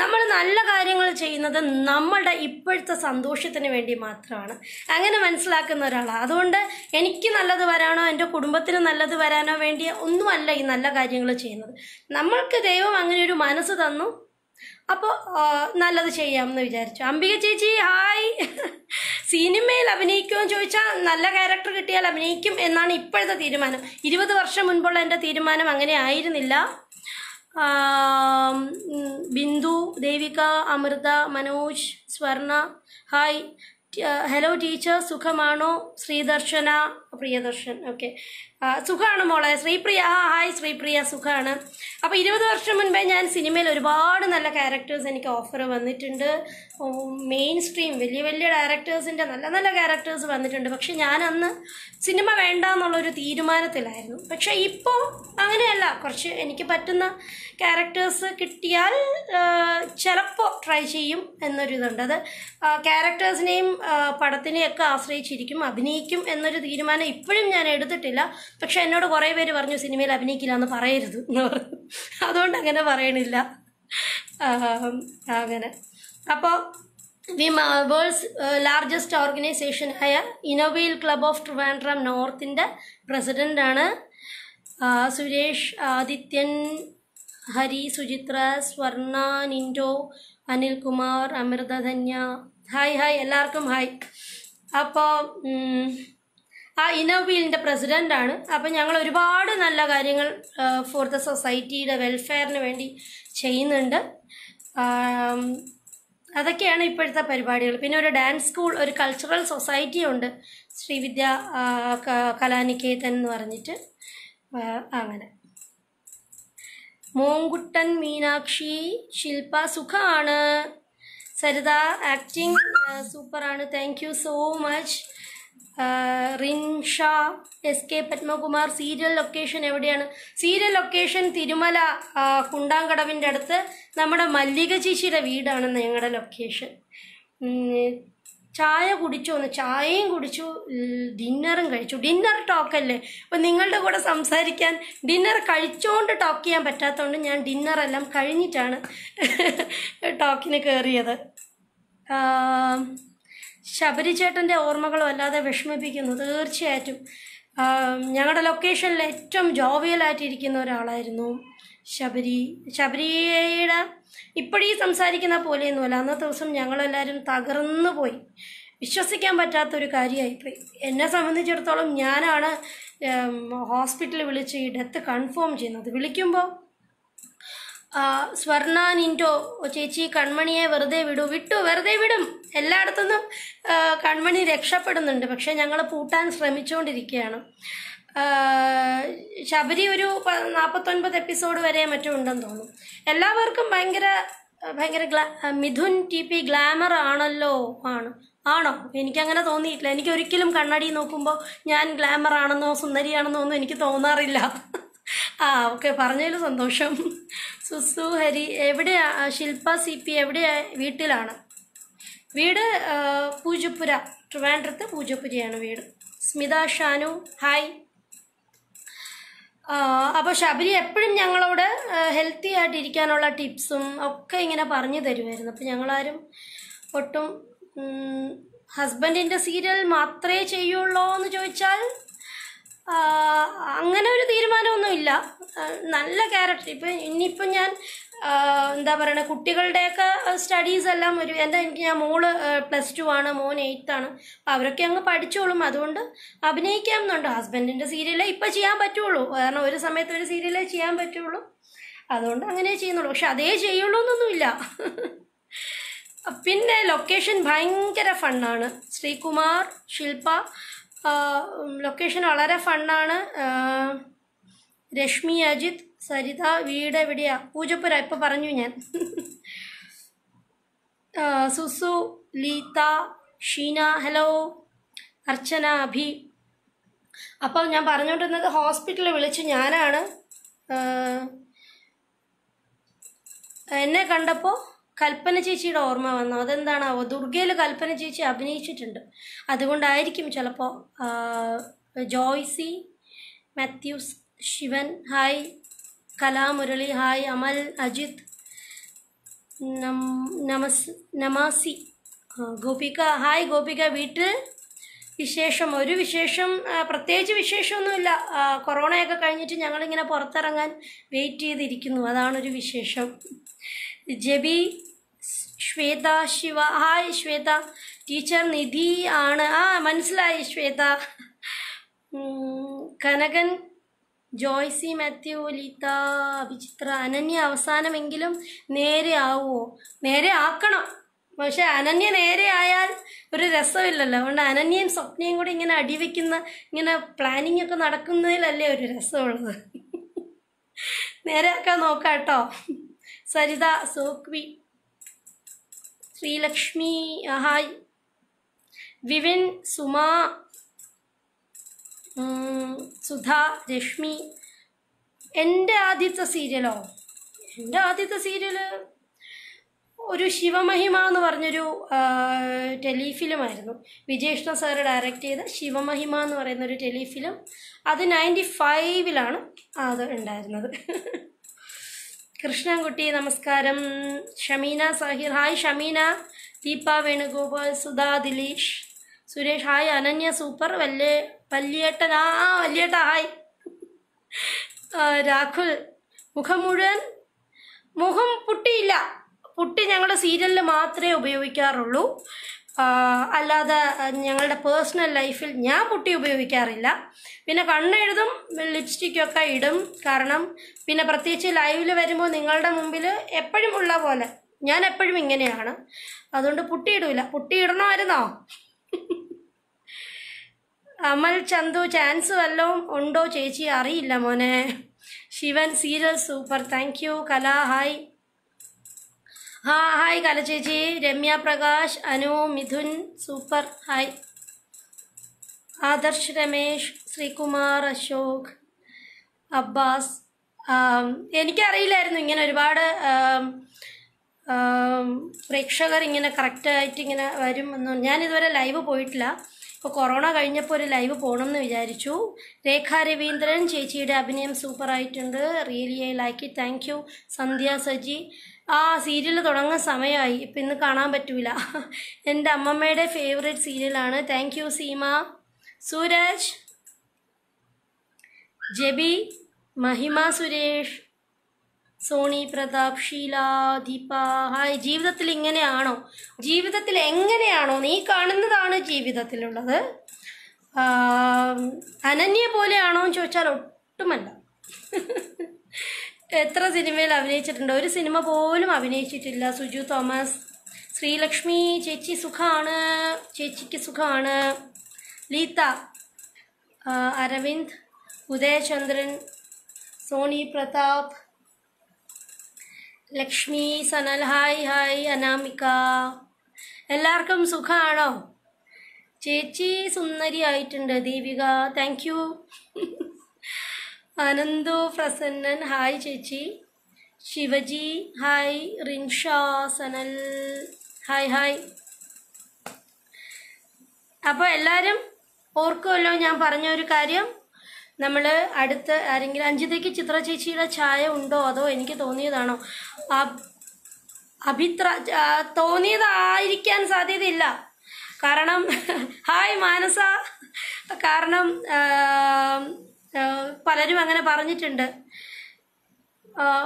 നമ്മൾ നല്ല കാര്യങ്ങൾ ചെയ്യുന്നത് നമ്മളുടെ ഇപ്പോഴത്തെ സന്തോഷത്തിന് വേണ്ടി മാത്രമാണ് അങ്ങനെ മനസ്സിലാക്കുന്ന ഒരാളാണ് അതുകൊണ്ട് എനിക്ക് നല്ലത് വരാനോ എൻ്റെ കുടുംബത്തിന് നല്ലത് വരാനോ വേണ്ടിയ ഒന്നുമല്ല ഈ നല്ല കാര്യങ്ങൾ ചെയ്യുന്നത് നമ്മൾക്ക് ദൈവം അങ്ങനെ ഒരു മനസ്സ് തന്നു അപ്പോൾ നല്ലത് ചെയ്യാമെന്ന് വിചാരിച്ചു അംബിക ചേച്ചി ഹായ് സിനിമയിൽ അഭിനയിക്കുമെന്ന് ചോദിച്ചാൽ നല്ല ക്യാരക്ടർ കിട്ടിയാൽ അഭിനയിക്കും എന്നാണ് ഇപ്പോഴത്തെ തീരുമാനം ഇരുപത് വർഷം മുൻപുള്ള എൻ്റെ തീരുമാനം അങ്ങനെ ആയിരുന്നില്ല ബിന്ദു ദേവിക അമൃത മനോജ് സ്വർണ ഹായ് ഹലോ ടീച്ചർ സുഖമാണോ ശ്രീദർശന പ്രിയദർശൻ ഓക്കെ സുഖമാണ് മോളെ ശ്രീപ്രിയ ആ ഹായ് ശ്രീപ്രിയ സുഖമാണ് അപ്പോൾ ഇരുപത് വർഷം മുൻപേ ഞാൻ സിനിമയിൽ ഒരുപാട് നല്ല ക്യാരക്ടേഴ്സ് എനിക്ക് ഓഫർ വന്നിട്ടുണ്ട് മെയിൻ സ്ട്രീം വലിയ വലിയ ഡയറക്ടേഴ്സിൻ്റെ നല്ല നല്ല ക്യാരക്ടേഴ്സ് വന്നിട്ടുണ്ട് പക്ഷേ ഞാൻ അന്ന് സിനിമ വേണ്ട എന്നുള്ളൊരു തീരുമാനത്തിലായിരുന്നു പക്ഷേ ഇപ്പോൾ അങ്ങനെയല്ല കുറച്ച് എനിക്ക് പറ്റുന്ന ക്യാരക്ടേഴ്സ് കിട്ടിയാൽ ചിലപ്പോൾ ട്രൈ ചെയ്യും എന്നൊരു അത് ക്യാരക്ടേഴ്സിനെയും പടത്തിനെയൊക്കെ ആശ്രയിച്ചിരിക്കും അഭിനയിക്കും എന്നൊരു തീരുമാനം കാരണം ഇപ്പോഴും ഞാൻ എടുത്തിട്ടില്ല പക്ഷെ എന്നോട് കുറേ പേര് പറഞ്ഞു സിനിമയിൽ അഭിനയിക്കില്ല എന്ന് പറയരുത് എന്ന് പറഞ്ഞു അതുകൊണ്ട് അങ്ങനെ പറയണില്ല അങ്ങനെ അപ്പോൾ വി വേൾഡ്സ് ലാർജസ്റ്റ് ഓർഗനൈസേഷൻ ആയ ഇനോവയിൽ ക്ലബ് ഓഫ് ട്രിവാൻഡ്രം നോർത്തിൻ്റെ പ്രസിഡൻ്റാണ് സുരേഷ് ആദിത്യൻ ഹരി സുചിത്ര സ്വർണ നിൻഡോ അനിൽകുമാർ അമൃതധന്യ ഹായ് ഹായ് എല്ലാവർക്കും ഹായ് അപ്പോൾ ആ ഇനോബിലിൻ്റെ പ്രസിഡൻ്റാണ് അപ്പം ഞങ്ങൾ ഒരുപാട് നല്ല കാര്യങ്ങൾ ഫോർ ദ സൊസൈറ്റിയുടെ വെൽഫെയറിന് വേണ്ടി ചെയ്യുന്നുണ്ട് അതൊക്കെയാണ് ഇപ്പോഴത്തെ പരിപാടികൾ പിന്നെ ഒരു ഡാൻസ് സ്കൂൾ ഒരു കൾച്ചറൽ സൊസൈറ്റി ഉണ്ട് ശ്രീവിദ്യ കലാനികേതൻ എന്ന് പറഞ്ഞിട്ട് അങ്ങനെ മോങ്കുട്ടൻ മീനാക്ഷി ശില്പ സുഖമാണ് സരിത ആക്ടിങ് സൂപ്പറാണ് thank you so much Rinsha S K Padmakumar serial location എവിടെയാണ് സീരിയൽ ലൊക്കേഷൻ തിരുമല കുണ്ടാങ്കടവിൻ്റെ അടുത്ത് നമ്മുടെ മല്ലിക ചേച്ചിയുടെ വീടാണ് ഞങ്ങളുടെ ലൊക്കേഷൻ ചായ കുടിച്ചു ഒന്ന് ചായയും കുടിച്ചു ഡിന്നറും കഴിച്ചു ഡിന്നർ ടോക്കല്ലേ അപ്പം നിങ്ങളുടെ കൂടെ സംസാരിക്കാൻ ഡിന്നർ കഴിച്ചുകൊണ്ട് ടോക്ക് ചെയ്യാൻ പറ്റാത്തതുകൊണ്ട് ഞാൻ ഡിന്നറെല്ലാം കഴിഞ്ഞിട്ടാണ് ടോക്കിന് കയറിയത് ശബരിചേട്ടൻ്റെ ഓർമ്മകൾ വല്ലാതെ വിഷമിപ്പിക്കുന്നു തീർച്ചയായിട്ടും ഞങ്ങളുടെ ലൊക്കേഷനിൽ ഏറ്റവും ജോവിയലായിട്ടിരിക്കുന്ന ഒരാളായിരുന്നു ശബരി ശബരിയുടെ ഇപ്പോഴീ സംസാരിക്കുന്ന പോലെയൊന്നുമല്ല അന്നത്തെ ദിവസം ഞങ്ങളെല്ലാവരും തകർന്നു പോയി വിശ്വസിക്കാൻ പറ്റാത്തൊരു കാര്യമായിപ്പോയി എന്നെ സംബന്ധിച്ചിടത്തോളം ഞാനാണ് ഹോസ്പിറ്റലിൽ വിളിച്ച് ഈ ഡെത്ത് കൺഫേം ചെയ്യുന്നത് വിളിക്കുമ്പോൾ സ്വർണ നിൻറ്റോ ചേച്ചി കൺമണിയെ വെറുതെ വിടൂ വിട്ടു വെറുതെ വിടും എല്ലായിടത്തുനിന്നും കൺമണി രക്ഷപ്പെടുന്നുണ്ട് പക്ഷേ ഞങ്ങൾ പൂട്ടാൻ ശ്രമിച്ചുകൊണ്ടിരിക്കുകയാണ് ശബരി ഒരു നാൽപ്പത്തൊൻപത് എപ്പിസോഡ് വരെ മറ്റും ഉണ്ടെന്ന് തോന്നുന്നു എല്ലാവർക്കും ഭയങ്കര ഭയങ്കര ഗ്ലാ മിഥുൻ ടി പി ഗ്ലാമർ ആണല്ലോ ആണ് ആണോ എനിക്കങ്ങനെ തോന്നിയിട്ടില്ല എനിക്ക് കണ്ണടി നോക്കുമ്പോൾ ഞാൻ ഗ്ലാമർ ആണെന്നോ സുന്ദരിയാണെന്നോ ഒന്നും എനിക്ക് തോന്നാറില്ല ആ ഓക്കെ പറഞ്ഞതിൽ സന്തോഷം സുസു ഹരി എവിടെയാ ശില്പ സി പി എവിടെയാ വീട്ടിലാണ് വീട് പൂജപ്പുര ട്രിവാൻഡ്രത്ത് പൂജപ്പുരയാണ് വീട് സ്മിത ഷാനു ഹായ് അപ്പോൾ ശബരി എപ്പോഴും ഞങ്ങളോട് ഹെൽത്തി ആയിട്ട് ഇരിക്കാനുള്ള ടിപ്സും ഒക്കെ ഇങ്ങനെ പറഞ്ഞു തരുമായിരുന്നു അപ്പോൾ ഞങ്ങളാരും ഒട്ടും ഹസ്ബൻഡിൻ്റെ സീരിയൽ മാത്രമേ ചെയ്യുള്ളൂ എന്ന് ചോദിച്ചാൽ അങ്ങനെ ഒരു തീരുമാനമൊന്നുമില്ല നല്ല ക്യാരക്ടർ ഇപ്പം ഇനിയിപ്പം ഞാൻ എന്താ പറയണത് കുട്ടികളുടെയൊക്കെ സ്റ്റഡീസ് എല്ലാം ഒരു എൻ്റെ എനിക്ക് ഞാൻ മോള് പ്ലസ് ടു ആണ് മോൻ എയ്ത്ത് ആണ് അപ്പം അവരൊക്കെ അങ്ങ് പഠിച്ചോളും അതുകൊണ്ട് അഭിനയിക്കാമെന്നുണ്ട് ഹസ്ബൻഡിൻ്റെ സീരിയലേ ഇപ്പം ചെയ്യാൻ പറ്റുള്ളൂ കാരണം ഒരു സമയത്ത് ഒരു സീരിയലേ ചെയ്യാൻ പറ്റുള്ളൂ അതുകൊണ്ട് അങ്ങനെ ചെയ്യുന്നുള്ളൂ പക്ഷെ അതേ ചെയ്യുള്ളൂ എന്നൊന്നുമില്ല പിന്നെ ലൊക്കേഷൻ ഭയങ്കര ഫണ്ണാണ് ശ്രീകുമാർ ശില്പ ലൊക്കേഷൻ വളരെ ഫണ്ണാണ് രശ്മി അജിത് സരിത വീട് എവിടെയാ പൂജപ്പുര ഇപ്പം പറഞ്ഞു ഞാൻ സുസു ലീത ഷീന ഹലോ അർച്ചന അഭി അപ്പോൾ ഞാൻ പറഞ്ഞുകൊണ്ടിരുന്നത് ഹോസ്പിറ്റലിൽ വിളിച്ച് ഞാനാണ് എന്നെ കണ്ടപ്പോൾ കൽപ്പന ചേച്ചിയുടെ ഓർമ്മ വന്നു അതെന്താണാവോ ദുർഗയിൽ കൽപ്പന ചേച്ചി അഭിനയിച്ചിട്ടുണ്ട് അതുകൊണ്ടായിരിക്കും ചിലപ്പോൾ Joicy Mathews Shivan hi Kalamurali hi Amal Ajith നമസ് നമാസി ഗോപിക ഹായ് ഗോപിക വീട്ടിൽ വിശേഷം ഒരു വിശേഷം പ്രത്യേകിച്ച് വിശേഷമൊന്നുമില്ല കൊറോണയൊക്കെ കഴിഞ്ഞിട്ട് ഞങ്ങളിങ്ങനെ പുറത്തിറങ്ങാൻ വെയിറ്റ് ചെയ്തിരിക്കുന്നു അതാണൊരു വിശേഷം ജബി ശ്വേത ശിവ ഹായ് ശ്വേത ടീച്ചർ നിധി ആണ് ആ മനസ്സിലായി ശ്വേത കനകൻ ജോയ്സി മാത്യു ലീത വിചിത്ര അനന്യ അവസാനമെങ്കിലും നേരെ ആവുമോ നേരെ ആക്കണം പക്ഷെ അനന്യ നേരെ ആയാൽ ഒരു രസമില്ലല്ലോ അതുകൊണ്ട് അനന്യയും സ്വപ്നയും കൂടി ഇങ്ങനെ അടിവെക്കുന്ന ഇങ്ങനെ പ്ലാനിങ് ഒക്കെ നടക്കുന്നതിലല്ലേ ഒരു രസമുള്ളത് നേരെ ആക്കാൻ നോക്കാം കേട്ടോ സരിത സോക്വി ശ്രീലക്ഷ്മി ഹായ് വിവിൻ സുമ സുധ രശ്മി എൻ്റെ ആദ്യത്തെ സീരിയലോ എൻ്റെ ആദ്യത്തെ സീരിയല് ഒരു ശിവമഹിമ എന്ന് പറഞ്ഞൊരു ടെലിഫിലിമായിരുന്നു വിജയകൃഷ്ണ സാർ ഡയറക്റ്റ് ചെയ്ത ശിവമഹിമ എന്ന് പറയുന്ന ഒരു ടെലിഫിലിം അത് നയൻറ്റി ഫൈവിലാണ് അത് ഉണ്ടായിരുന്നത് കൃഷ്ണൻകുട്ടി നമസ്കാരം Shameena Sahir hi Shameena Deepa Venugopal Sudha Dileesh Suresh hi Ananya super വല്യ വല്യേട്ടൻ ആ വല്യേട്ട ഹായ് രാഹുൽ മുഖം മുഴുവൻ മുഖം പുട്ടിയില്ല പുട്ടി ഞങ്ങളുടെ സീരിയലിൽ മാത്രമേ ഉപയോഗിക്കാറുള്ളൂ അല്ലാതെ ഞങ്ങളുടെ പേഴ്സണൽ ലൈഫിൽ ഞാൻ മുട്ടി ഉപയോഗിക്കാറില്ല പിന്നെ കണ്ണെഴുതും ലിപ്സ്റ്റിക്കൊക്കെ ഇടും കാരണം പിന്നെ പ്രത്യേകിച്ച് ലൈവിൽ വരുമ്പോൾ നിങ്ങളുടെ മുമ്പിൽ എപ്പോഴും ഉള്ള പോലെ ഞാൻ എപ്പോഴും ഇങ്ങനെയാണ് അതുകൊണ്ട് പുട്ടിയിടൂല പുട്ടിയിടണമായിരുന്നോ അമൽ ചന്തു ചാൻസ് വല്ലതും ഉണ്ടോ ചേച്ചി അറിയില്ല മോനെ Shivan serial super thank you Kala hi ആ ഹായ് കലചേച്ചി രമ്യ പ്രകാശ് അനു മിഥുൻ സൂപ്പർ ഹായ് ആദർശ് രമേശ് ശ്രീകുമാർ അശോക് അബ്ബാസ് എനിക്കറിയില്ലായിരുന്നു ഇങ്ങനെ ഒരുപാട് പ്രേക്ഷകർ ഇങ്ങനെ കറക്റ്റായിട്ട് ഇങ്ങനെ വരും എന്ന് ഞാൻ ഇതുവരെ ലൈവ് പോയിട്ടില്ല ഇപ്പോൾ കൊറോണ കഴിഞ്ഞപ്പോൾ ഒരു ലൈവ് പോകണം എന്ന് വിചാരിച്ചു രേഖ രവീന്ദ്രൻ ചേച്ചിയുടെ അഭിനയം സൂപ്പറായിട്ടുണ്ട് really I like it thank you Sandhya Saji ആ സീരിയൽ തുടങ്ങാൻ സമയമായി ഇപ്പം ഇന്ന് കാണാൻ പറ്റൂല എൻ്റെ അമ്മമ്മയുടെ ഫേവറേറ്റ് സീരിയലാണ് thank you Seema Sooraj Jabi Mahima Suresh Soni Prathap Sheela Deepa hi ജീവിതത്തിൽ ഇങ്ങനെയാണോ ജീവിതത്തിൽ എങ്ങനെയാണോ നീ കാണുന്നതാണ് ജീവിതത്തിലുള്ളത് അനന്യ പോലെയാണോ എന്ന് ചോദിച്ചാൽ ഒട്ടുമല്ല എത്ര സിനിമയിൽ അഭിനയിച്ചിട്ടുണ്ട് ഒരു സിനിമ പോലും അഭിനയിച്ചിട്ടില്ല സുജു തോമസ് ശ്രീലക്ഷ്മി ചേച്ചി സുഖമാണ് ചേച്ചിക്ക് സുഖമാണ് ലീത്ത അരവിന്ദ് ഉദയചന്ദ്രൻ സോണി പ്രതാപ് ലക്ഷ്മി സനൽ ഹായ് ഹായ് അനാമിക എല്ലാവർക്കും സുഖമാണോ ചേച്ചി സുന്ദരി ആയിട്ടുണ്ട് Deepika thank you Ananthu Prasannan hi ചേച്ചി Shivaji hi Rinsha Sanal hi hi അപ്പോൾ എല്ലാവരും ഓർക്കുമല്ലോ ഞാൻ പറഞ്ഞ ഒരു കാര്യം നമ്മൾ അടുത്ത് ആരെങ്കിലും അഞ്ചിതയ്ക്ക് ചിത്ര ചേച്ചിയുടെ ചായ ഉണ്ടോ അതോ എനിക്ക് തോന്നിയതാണോ അഭിത്ര തോന്നിയതായിരിക്കാൻ സാധ്യതയില്ല കാരണം ഹായ് മാനസ കാരണം പലരും അങ്ങനെ പറഞ്ഞിട്ടുണ്ട്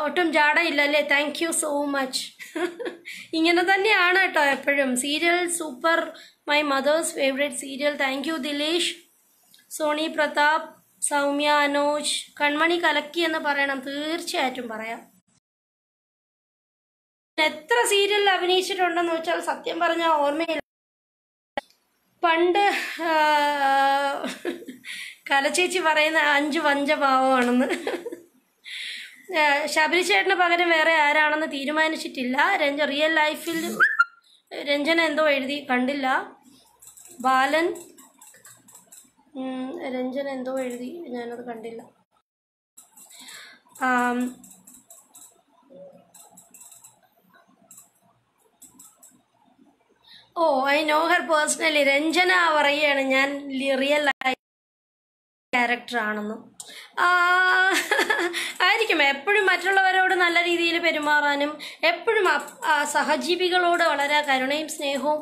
ഒട്ടും ജാടയില്ല അല്ലേ താങ്ക് യു സോ മച്ച് ഇങ്ങനെ തന്നെയാണ് കേട്ടോ എപ്പോഴും serial super my mother's favourite serial thank you Dileesh Soni Prathap Soumya Anoj Kanmani കലക്കി എന്ന് പറയണം തീർച്ചയായിട്ടും പറയാം എത്ര സീരിയൽ അഭിനയിച്ചിട്ടുണ്ടെന്ന് വെച്ചാൽ സത്യം പറഞ്ഞാൽ ഓർമ്മയില്ല പണ്ട് കലചേച്ചി പറയുന്ന അഞ്ച് വഞ്ച പാവമാണെന്ന് ശബരിചേട്ടന് പകരം വേറെ ആരാണെന്ന് തീരുമാനിച്ചിട്ടില്ല രഞ്ജ റിയൽ ലൈഫിൽ രഞ്ജന എന്തോ എഴുതി കണ്ടില്ല ബാലൻ രഞ്ജന എന്തോ എഴുതി ഞാനത് കണ്ടില്ല ഓ I know her personally Ranjana പറയുകയാണ് ഞാൻ റിയൽ ലൈഫ് ക്യാരക്ടറാണെന്നും ആയിരിക്കും എപ്പോഴും മറ്റുള്ളവരോട് നല്ല രീതിയിൽ പെരുമാറാനും എപ്പോഴും സഹജീവികളോട് വളരെ കരുണയും സ്നേഹവും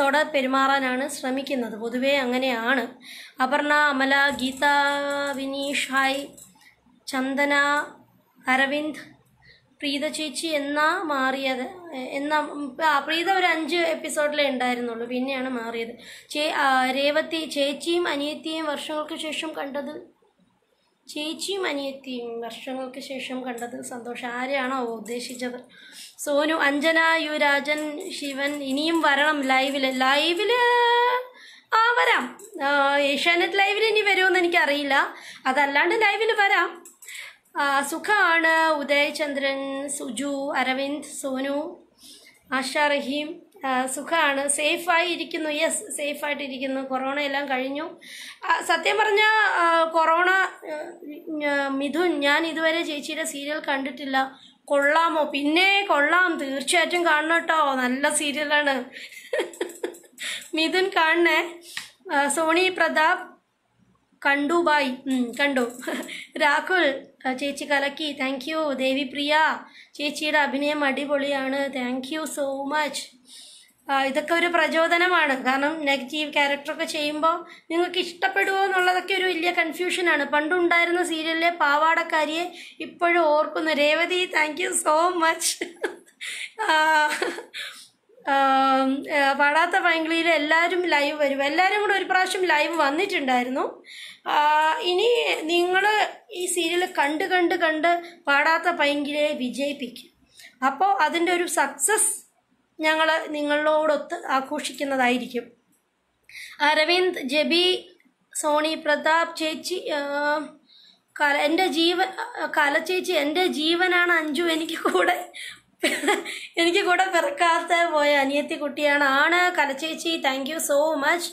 തോടെ പെരുമാറാനാണ് ശ്രമിക്കുന്നത് പൊതുവേ അങ്ങനെയാണ് അപർണ അമല ഗീത വിനീഷായ് ചന്ദന അരവിന്ദ് പ്രീത ചേച്ചി എന്നാ മാറിയത് എന്നാ പ്രീത ഒരു അഞ്ച് എപ്പിസോഡിലേ ഉണ്ടായിരുന്നുള്ളൂ പിന്നെയാണ് മാറിയത് ചേ രേവത്തി ചേച്ചിയും അനിയത്തിയും വർഷങ്ങൾക്ക് ശേഷം കണ്ടത് ചേച്ചിയും അനിയത്തിയും വർഷങ്ങൾക്ക് ശേഷം കണ്ടത് സന്തോഷം ആരെയാണോ ഉദ്ദേശിച്ചത് സോനു അഞ്ജന യുവരാജൻ രാജൻ ശിവൻ ഇനിയും വരണം ലൈവിൽ ലൈവിൽ ആ വരാം ഏഷ്യാനെറ്റ് ലൈവിൽ ഇനി വരുമെന്ന് എനിക്കറിയില്ല അതല്ലാണ്ട് ലൈവിൽ വരാം സുഖമാണ് ഉദയചന്ദ്രൻ സുജു അരവിന്ദ് സോനു ആഷ റഹീം സുഖമാണ് സേഫായി ഇരിക്കുന്നു യെസ് സേഫായിട്ടിരിക്കുന്നു ഇരിക്കുന്നു കൊറോണ എല്ലാം കഴിഞ്ഞു സത്യം പറഞ്ഞാൽ കൊറോണ മിഥുൻ ഞാൻ ഇതുവരെ ചേച്ചിയുടെ സീരിയൽ കണ്ടിട്ടില്ല കൊള്ളാമോ പിന്നെ കൊള്ളാം തീർച്ചയായിട്ടും കാണണം കേട്ടോ നല്ല സീരിയലാണ് മിഥുൻ കാണണേ സോണി പ്രതാപ് കണ്ടു ബായ് കണ്ടു രാഹുൽ ചേച്ചി കലക്കി താങ്ക് യു ദേവിപ്രിയ ചേച്ചിയുടെ അഭിനയം അടിപൊളിയാണ് താങ്ക് യു സോ മച്ച് ഇതൊക്കെ ഒരു പ്രചോദനമാണ് കാരണം നെഗറ്റീവ് ക്യാരക്ടറൊക്കെ ചെയ്യുമ്പോൾ നിങ്ങൾക്ക് ഇഷ്ടപ്പെടുമോ എന്നുള്ളതൊക്കെ ഒരു വലിയ കൺഫ്യൂഷനാണ് പണ്ടുണ്ടായിരുന്ന സീരിയലിലെ പാവാടക്കാരിയെ ഇപ്പോഴും ഓർക്കുന്നു രേവതി താങ്ക് സോ മച്ച് പാടാത്ത പൈങ്കിളിയിൽ എല്ലാവരും ലൈവ് വരും എല്ലാവരും കൂടെ ഒരു പ്രാവശ്യം ലൈവ് വന്നിട്ടുണ്ടായിരുന്നു ഇനി നിങ്ങൾ ഈ സീരിയൽ കണ്ട് കണ്ട് കണ്ട് പാടാത്ത പൈങ്കിളിയെ വിജയിപ്പിക്കും അപ്പോൾ അതിൻ്റെ ഒരു സക്സസ് ഞങ്ങൾ നിങ്ങളോടൊത്ത് ആഘോഷിക്കുന്നതായിരിക്കും അരവിന്ദ് ജബി സോണി പ്രതാപ് ചേച്ചി കല എൻ്റെ ജീവൻ കല ചേച്ചി എൻ്റെ ജീവനാണ് അഞ്ചു എനിക്ക് കൂടെ എനിക്ക് കൂടെ പിറക്കാത്ത പോയ അനിയത്തി കുട്ടിയാണ് ആണ് കലച്ചേച്ചി താങ്ക് യു സോ മച്ച്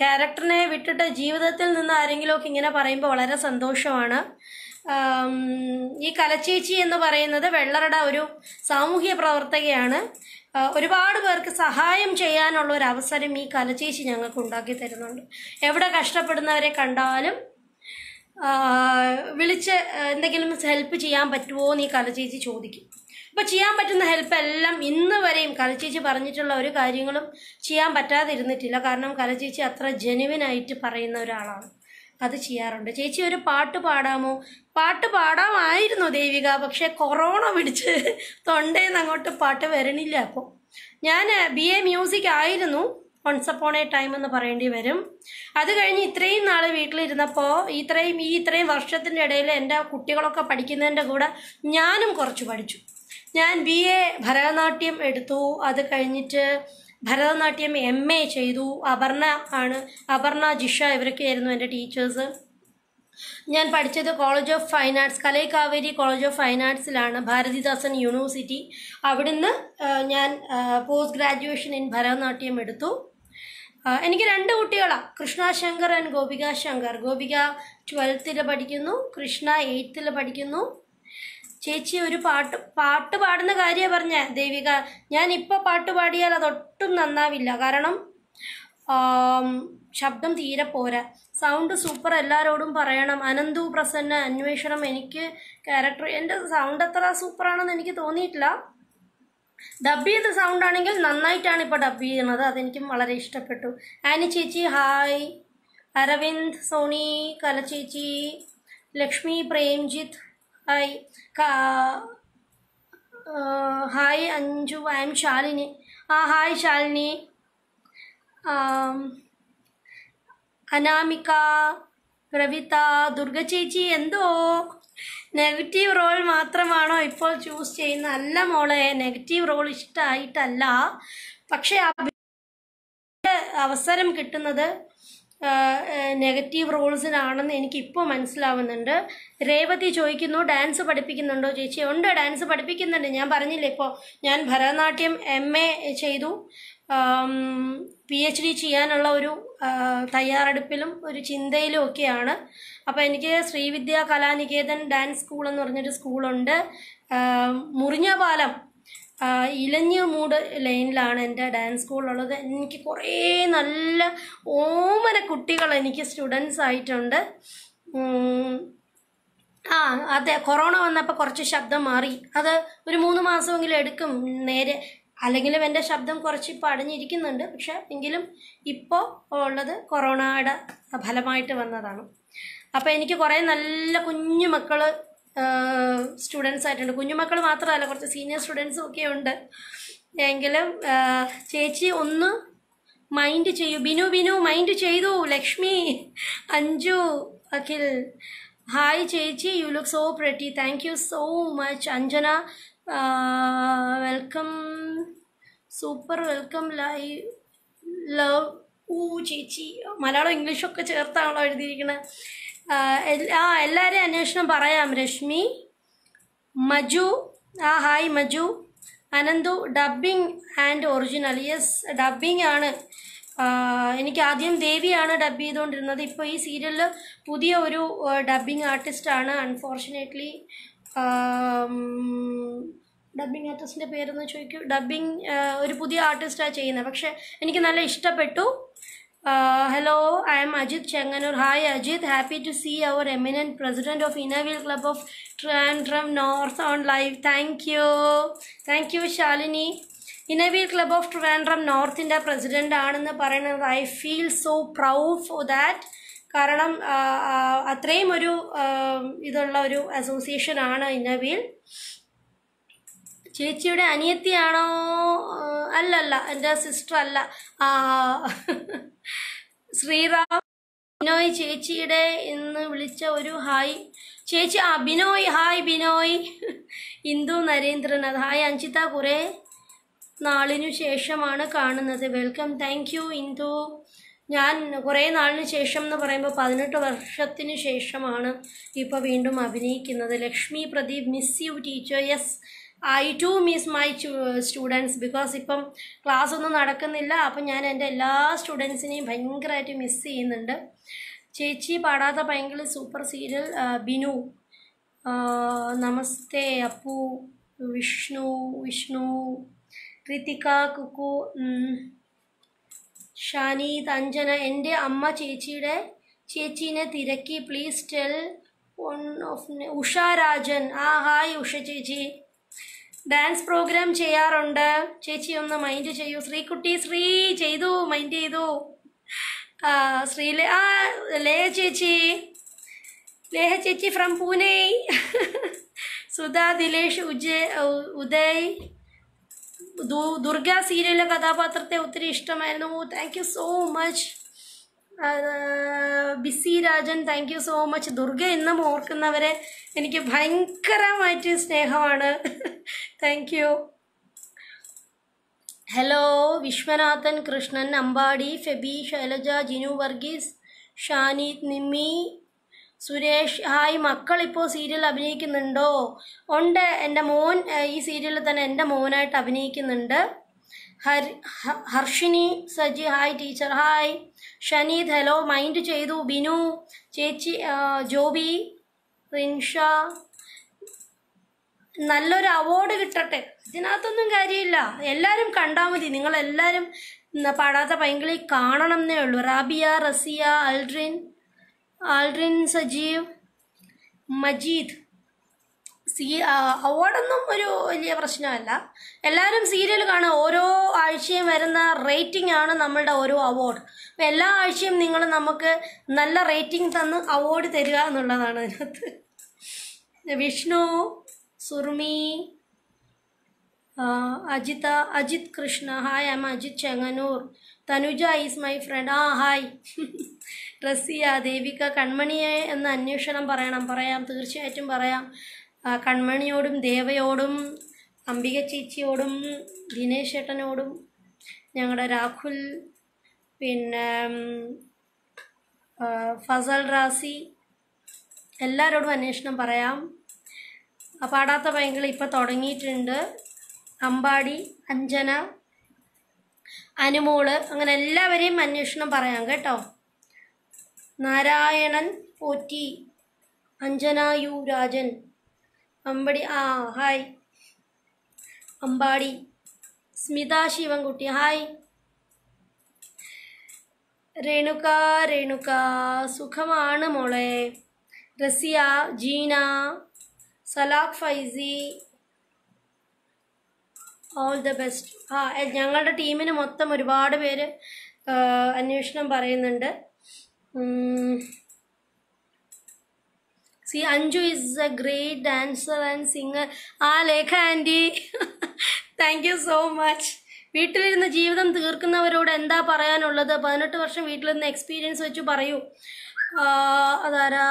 ക്യാരക്ടറിനെ വിട്ടിട്ട് ജീവിതത്തിൽ നിന്ന് ആരെങ്കിലുമൊക്കെ ഇങ്ങനെ പറയുമ്പോൾ വളരെ സന്തോഷമാണ് ഈ കലച്ചേച്ചി എന്ന് പറയുന്നത് വെള്ളറട ഒരു സാമൂഹ്യ പ്രവർത്തകയാണ് ഒരുപാട് പേർക്ക് സഹായം ചെയ്യാനുള്ള ഒരു അവസരം ഈ കലച്ചേച്ചി ഞങ്ങൾക്ക് ഉണ്ടാക്കി തരുന്നുണ്ട് എവിടെ കഷ്ടപ്പെടുന്നവരെ കണ്ടാലും വിളിച്ച് എന്തെങ്കിലും ഹെൽപ്പ് ചെയ്യാൻ പറ്റുമോ എന്ന് ഈ കലചേച്ചി ചോദിക്കും ഇപ്പോൾ ചെയ്യാൻ പറ്റുന്ന ഹെൽപ്പ് എല്ലാം ഇന്ന് വരെയും കലച്ചേച്ചി പറഞ്ഞിട്ടുള്ള ഒരു കാര്യങ്ങളും ചെയ്യാൻ പറ്റാതിരുന്നിട്ടില്ല കാരണം കലച്ചേച്ചി അത്ര ജെനുവിനായിട്ട് പറയുന്ന ഒരാളാണ് അത് ചെയ്യാറുണ്ട് ചേച്ചി ഒരു പാട്ട് പാടാമോ പാട്ട് പാടാമായിരുന്നു ദേവിക പക്ഷേ കൊറോണ പിടിച്ച് തൊണ്ടയിൽ അങ്ങോട്ട് പാട്ട് വരണില്ല അപ്പോൾ ഞാൻ ബി എ മ്യൂസിക് ആയിരുന്നു വൺസ് അപ്പോൺ എ ടൈം എന്ന് പറയേണ്ടി വരും അത് കഴിഞ്ഞ് ഇത്രയും നാൾ വീട്ടിലിരുന്നപ്പോൾ ഇത്രയും ഈ ഇത്രയും വർഷത്തിൻ്റെ ഇടയിൽ എൻ്റെ കുട്ടികളൊക്കെ പഠിക്കുന്നതിൻ്റെ കൂടെ ഞാനും കുറച്ച് പഠിച്ചു ഞാൻ ബി എ ഭരതനാട്യം എടുത്തു അത് കഴിഞ്ഞിട്ട് ഭരതനാട്യം എം എ ചെയ്തു അപർണ ആണ് അപർണ ജിഷ ഇവരൊക്കെയായിരുന്നു എൻ്റെ ടീച്ചേഴ്സ് ഞാൻ പഠിച്ചത് college of fine arts Kalaikaveri college of fine ആർട്സിലാണ് ഭാരതിദാസൻ യൂണിവേഴ്സിറ്റി അവിടുന്ന് ഞാൻ പോസ്റ്റ് ഗ്രാജുവേഷൻ ഇൻ ഭരതനാട്യം എടുത്തു എനിക്ക് രണ്ട് കുട്ടികളാണ് കൃഷ്ണ ശങ്കർ ആൻഡ് ഗോപിക ശങ്കർ ഗോപിക ട്വൽത്തിൽ പഠിക്കുന്നു കൃഷ്ണ എയ്ത്തിൽ പഠിക്കുന്നു ചേച്ചി ഒരു പാട്ട് പാട്ട് പാടുന്ന കാര്യ പറഞ്ഞ ദേവിക ഞാൻ ഇപ്പൊ പാട്ട് പാടിയാൽ അതൊട്ടും നന്നാവില്ല കാരണം ശബ്ദം തീരെ പോരാ സൗണ്ട് സൂപ്പർ എല്ലാവരോടും പറയണം അനന്തു പ്രസന്ന അന്വേഷണം എനിക്ക് ക്യാരക്ടർ എൻ്റെ സൗണ്ട് എത്ര സൂപ്പറാണെന്ന് എനിക്ക് തോന്നിയിട്ടില്ല ഡബ് ചെയ്ത സൗണ്ട് ആണെങ്കിൽ നന്നായിട്ടാണ് ഇപ്പോൾ ഡബ് ചെയ്യുന്നത് അതെനിക്കും വളരെ ഇഷ്ടപ്പെട്ടു ആനി ചേച്ചി ഹായ് അരവിന്ദ് സോണി കലചേച്ചി Lakshmi Premjith hi hi Anju I'm Shalini ആ ഹായ് ശാലിനി അനാമിക പ്രവിത ദുർഗ ചേച്ചി എന്തോ നെഗറ്റീവ് റോൾ മാത്രമാണോ ഇപ്പോൾ ചൂസ് ചെയ്യുന്ന അല്ല മോളെ നെഗറ്റീവ് റോൾ ഇഷ്ടമായിട്ടല്ല പക്ഷേ അവസരം കിട്ടുന്നത് നെഗറ്റീവ് റോൾസിനാണെന്ന് എനിക്കിപ്പോൾ മനസ്സിലാവുന്നുണ്ട് രേവതി ചോദിക്കുന്നു ഡാൻസ് പഠിപ്പിക്കുന്നുണ്ടോ ചേച്ചി ഉണ്ട് ഡാൻസ് പഠിപ്പിക്കുന്നുണ്ട് ഞാൻ പറഞ്ഞില്ലേ ഇപ്പോൾ ഞാൻ ഭരതനാട്യം എം എ ചെയ്തു പി എച്ച് ഡി ചെയ്യാനുള്ള ഒരു തയ്യാറെടുപ്പിലും ഒരു ചിന്തയിലും ഒക്കെയാണ് അപ്പോൾ എനിക്ക് ശ്രീവിദ്യ കലാനികേതൻ ഡാൻസ് സ്കൂൾ എന്ന് പറഞ്ഞൊരു സ്കൂളുണ്ട് പാലം ഇലഞ്ഞ മൂട് ലൈനിലാണ് എൻ്റെ ഡാൻസ് സ്കൂളുള്ളത് എനിക്ക് കുറേ നല്ല ഓമന കുട്ടികൾ എനിക്ക് സ്റ്റുഡൻസ് ആയിട്ടുണ്ട് ആ അതെ കൊറോണ വന്നപ്പോൾ കുറച്ച് ശബ്ദം മാറി അത് ഒരു മൂന്ന് മാസമെങ്കിലും എടുക്കും നേരെ അല്ലെങ്കിലും എൻ്റെ ശബ്ദം കുറച്ച് ഇപ്പോൾ അടഞ്ഞിരിക്കുന്നുണ്ട് പക്ഷെ എങ്കിലും ഇപ്പോൾ ഉള്ളത് കൊറോണയുടെ ഫലമായിട്ട് വന്നതാണ് അപ്പോൾ എനിക്ക് കുറേ നല്ല കുഞ്ഞു മക്കൾ സ്റ്റുഡൻസ് ആയിട്ടുണ്ട് കുഞ്ഞുമക്കൾ മാത്രമല്ല കുറച്ച് സീനിയർ സ്റ്റുഡൻസും ഒക്കെ ഉണ്ട് എങ്കിലും ചേച്ചി ഒന്ന് മൈൻഡ് ചെയ്യൂ ബിനു ബിനു മൈൻഡ് ചെയ്തു ലക്ഷ്മി അഞ്ജു അഖിൽ ഹായ് ചേച്ചി you look so pretty thank you so much Anjana welcome super welcome live love ഊ ചേച്ചി മലയാളം ഇംഗ്ലീഷൊക്കെ ചേർത്താണല്ലോ എഴുതിയിരിക്കുന്നത് ആ എല്ലാവരെയും അന്വേഷണം പറയാം രശ്മി മജു ആ hi Maju Ananthu dubbing and original yes dubbing ആണ് എനിക്ക് ആദ്യം ദേവിയാണ് ഡബ് ചെയ്തുകൊണ്ടിരുന്നത് ഇപ്പോൾ ഈ സീരിയലിൽ പുതിയ ഒരു ഡബ്ബിംഗ് ആർട്ടിസ്റ്റാണ് അൺഫോർച്ചുനേറ്റ്ലി ഡബ്ബിംഗ് ആർട്ടിസ്റ്റിൻ്റെ പേരെന്ന് ചോദിക്കും ഡബ്ബിംഗ് ഒരു പുതിയ ആർട്ടിസ്റ്റാണ് ചെയ്യുന്നത് പക്ഷേ എനിക്ക് നല്ല ഇഷ്ടപ്പെട്ടു Uh, hello, I am Ajit Changanur. Hi Ajit, happy to see our eminent president of Innerville Club of Trivandrum North on live. Thank you. Thank you Shalini. Inner Wheel club of Trivandrum നോർത്തിൻ്റെ president ആണെന്ന് പറയുന്നത് I feel so proud for that കാരണം അത്രയും ഒരു ഇതുള്ള ഒരു അസോസിയേഷനാണ് ഇന്നവീൽ ചേച്ചിയുടെ അനിയത്തിയാണോ അല്ലല്ല എൻ്റെ സിസ്റ്റർ അല്ല ശ്രീറാം ബിനോയ് ചേച്ചിയുടെ ഇന്ന് വിളിച്ച ഒരു ഹായ് ചേച്ചി ആ ബിനോയ് ഹായ് ബിനോയ് ഇന്ദു നരേന്ദ്രനാഥ് ഹായ് അഞ്ചിത കുറെ നാളിനു ശേഷമാണ് കാണുന്നത് വെൽക്കം താങ്ക് യു ഇന്ദു ഞാൻ കുറേ നാളിന് ശേഷം എന്ന് പറയുമ്പോൾ പതിനെട്ട് വർഷത്തിന് ശേഷമാണ് ഇപ്പോൾ വീണ്ടും അഭിനയിക്കുന്നത് Lakshmi Pradeep miss you teacher yes I too miss my students because ഇപ്പം ക്ലാസ് ഒന്നും നടക്കുന്നില്ല അപ്പം ഞാൻ എൻ്റെ എല്ലാ സ്റ്റുഡൻസിനെയും ഭയങ്കരമായിട്ട് മിസ് ചെയ്യുന്നുണ്ട് ചേച്ചി പാടാത്ത ഭയങ്കര സൂപ്പർ സീരിയൽ ബിനു നമസ്തേ അപ്പു വിഷ്ണു വിഷ്ണു കൃതിക കുക്കു ഷാനി തഞ്ജന എൻ്റെ അമ്മ ചേച്ചിയുടെ ചേച്ചീനെ തിരക്കി please tell one of Usha Rajan ആ ഹായ് ഉഷ ചേച്ചി ഡാൻസ് പ്രോഗ്രാം ചെയ്യാറുണ്ട് ചേച്ചി ഒന്ന് മൈൻഡ് ചെയ്യൂ ശ്രീകുട്ടി ശ്രീ ചെയ്തു മൈൻഡ് ചെയ്തു ശ്രീലേ ആ ലേഹ ചേച്ചി ലേഹ ചേച്ചി ഫ്രം പൂനെ സുധാ ദിലേഷ് ഉജയ് ഉദയ് ദുർഗ സീരിയലിലെ കഥാപാത്രത്തെ ഒത്തിരി ഇഷ്ടമായിരുന്നു thank you so much Bisi Rajan thank you so much Durga എന്നും ഓർക്കുന്നവരെ എനിക്ക് ഭയങ്കരമായിട്ട് സ്നേഹമാണ് thank you hello Viswanathan Krishnan Ambadi Febi Shailaja Jinu Varghese Shani Nimmi Suresh hi മക്കളിപ്പോൾ സീരിയൽ അഭിനയിക്കുന്നുണ്ടോ ഉണ്ട് എൻ്റെ മോൻ ഈ സീരിയലിൽ തന്നെ എൻ്റെ മോനായിട്ട് അഭിനയിക്കുന്നുണ്ട് Har Harshini Saji hi teacher hi Shaneed hello mind ചെയ്തു ബിനു ചേച്ചി ജോബി റിൻഷ നല്ലൊരു അവാർഡ് കിട്ടട്ടെ ഇതിനകത്തൊന്നും കാര്യമില്ല എല്ലാവരും കണ്ടാൽ മതി നിങ്ങളെല്ലാവരും പാടാത്ത പൈങ്കിളി കാണണം എന്നേ ഉള്ളൂ Rabiya Rasiya Aldrin Aldrin Sajeev Majeed see അവാർഡൊന്നും ഒരു വലിയ പ്രശ്നമല്ല എല്ലാവരും സീരിയൽ കാണുക ഓരോ ആഴ്ചയും വരുന്ന റേറ്റിംഗ് ആണ് നമ്മളുടെ ഓരോ അവാർഡ് അപ്പം എല്ലാ ആഴ്ചയും നിങ്ങൾ നമുക്ക് നല്ല റേറ്റിംഗ് തന്ന് അവാർഡ് തരിക എന്നുള്ളതാണ് അതിനകത്ത് Vishnu Surmi Ajitha Ajith Krishna hi I'm Ajith Chengannur Thanuja is my friend ആ ഹായ് റസിയ ദേവിക കൺമണിയെ എന്ന അന്വേഷണം പറയണം പറയാം തീർച്ചയായിട്ടും പറയാം കൺമണിയോടും ദേവയോടും അംബിക ചേച്ചിയോടും ദിനേശ് ഞങ്ങളുടെ രാഹുൽ പിന്നെ ഫസൽ റാസി എല്ലാവരോടും അന്വേഷണം പറയാം പാടാത്ത പൈങ്കിൾ ഇപ്പോൾ തുടങ്ങിയിട്ടുണ്ട് അമ്പാടി അഞ്ജന അനുമോള് അങ്ങനെ എല്ലാവരെയും അന്വേഷണം പറയാം കേട്ടോ നാരായണൻ പോറ്റി അഞ്ജനായു രാജൻ അമ്പടി ആ ഹായ് അമ്പാടി സ്മിത ശിവൻകുട്ടി ഹായ് രേണുക രേണുക സുഖമാണ് മോളെ Rasiya Jeena Salakh Faisi all the best ആ ഞങ്ങളുടെ ടീമിന് മൊത്തം ഒരുപാട് പേര് അന്വേഷണം പറയുന്നുണ്ട് see Anju is a great dancer and singer ആ Lekha auntie thank you so much വീട്ടിലിരുന്ന് ജീവിതം തീർക്കുന്നവരോട് എന്താ പറയാനുള്ളത് പതിനെട്ട് വർഷം വീട്ടിലിരുന്ന് എക്സ്പീരിയൻസ് വെച്ച് പറയൂ അതാരാ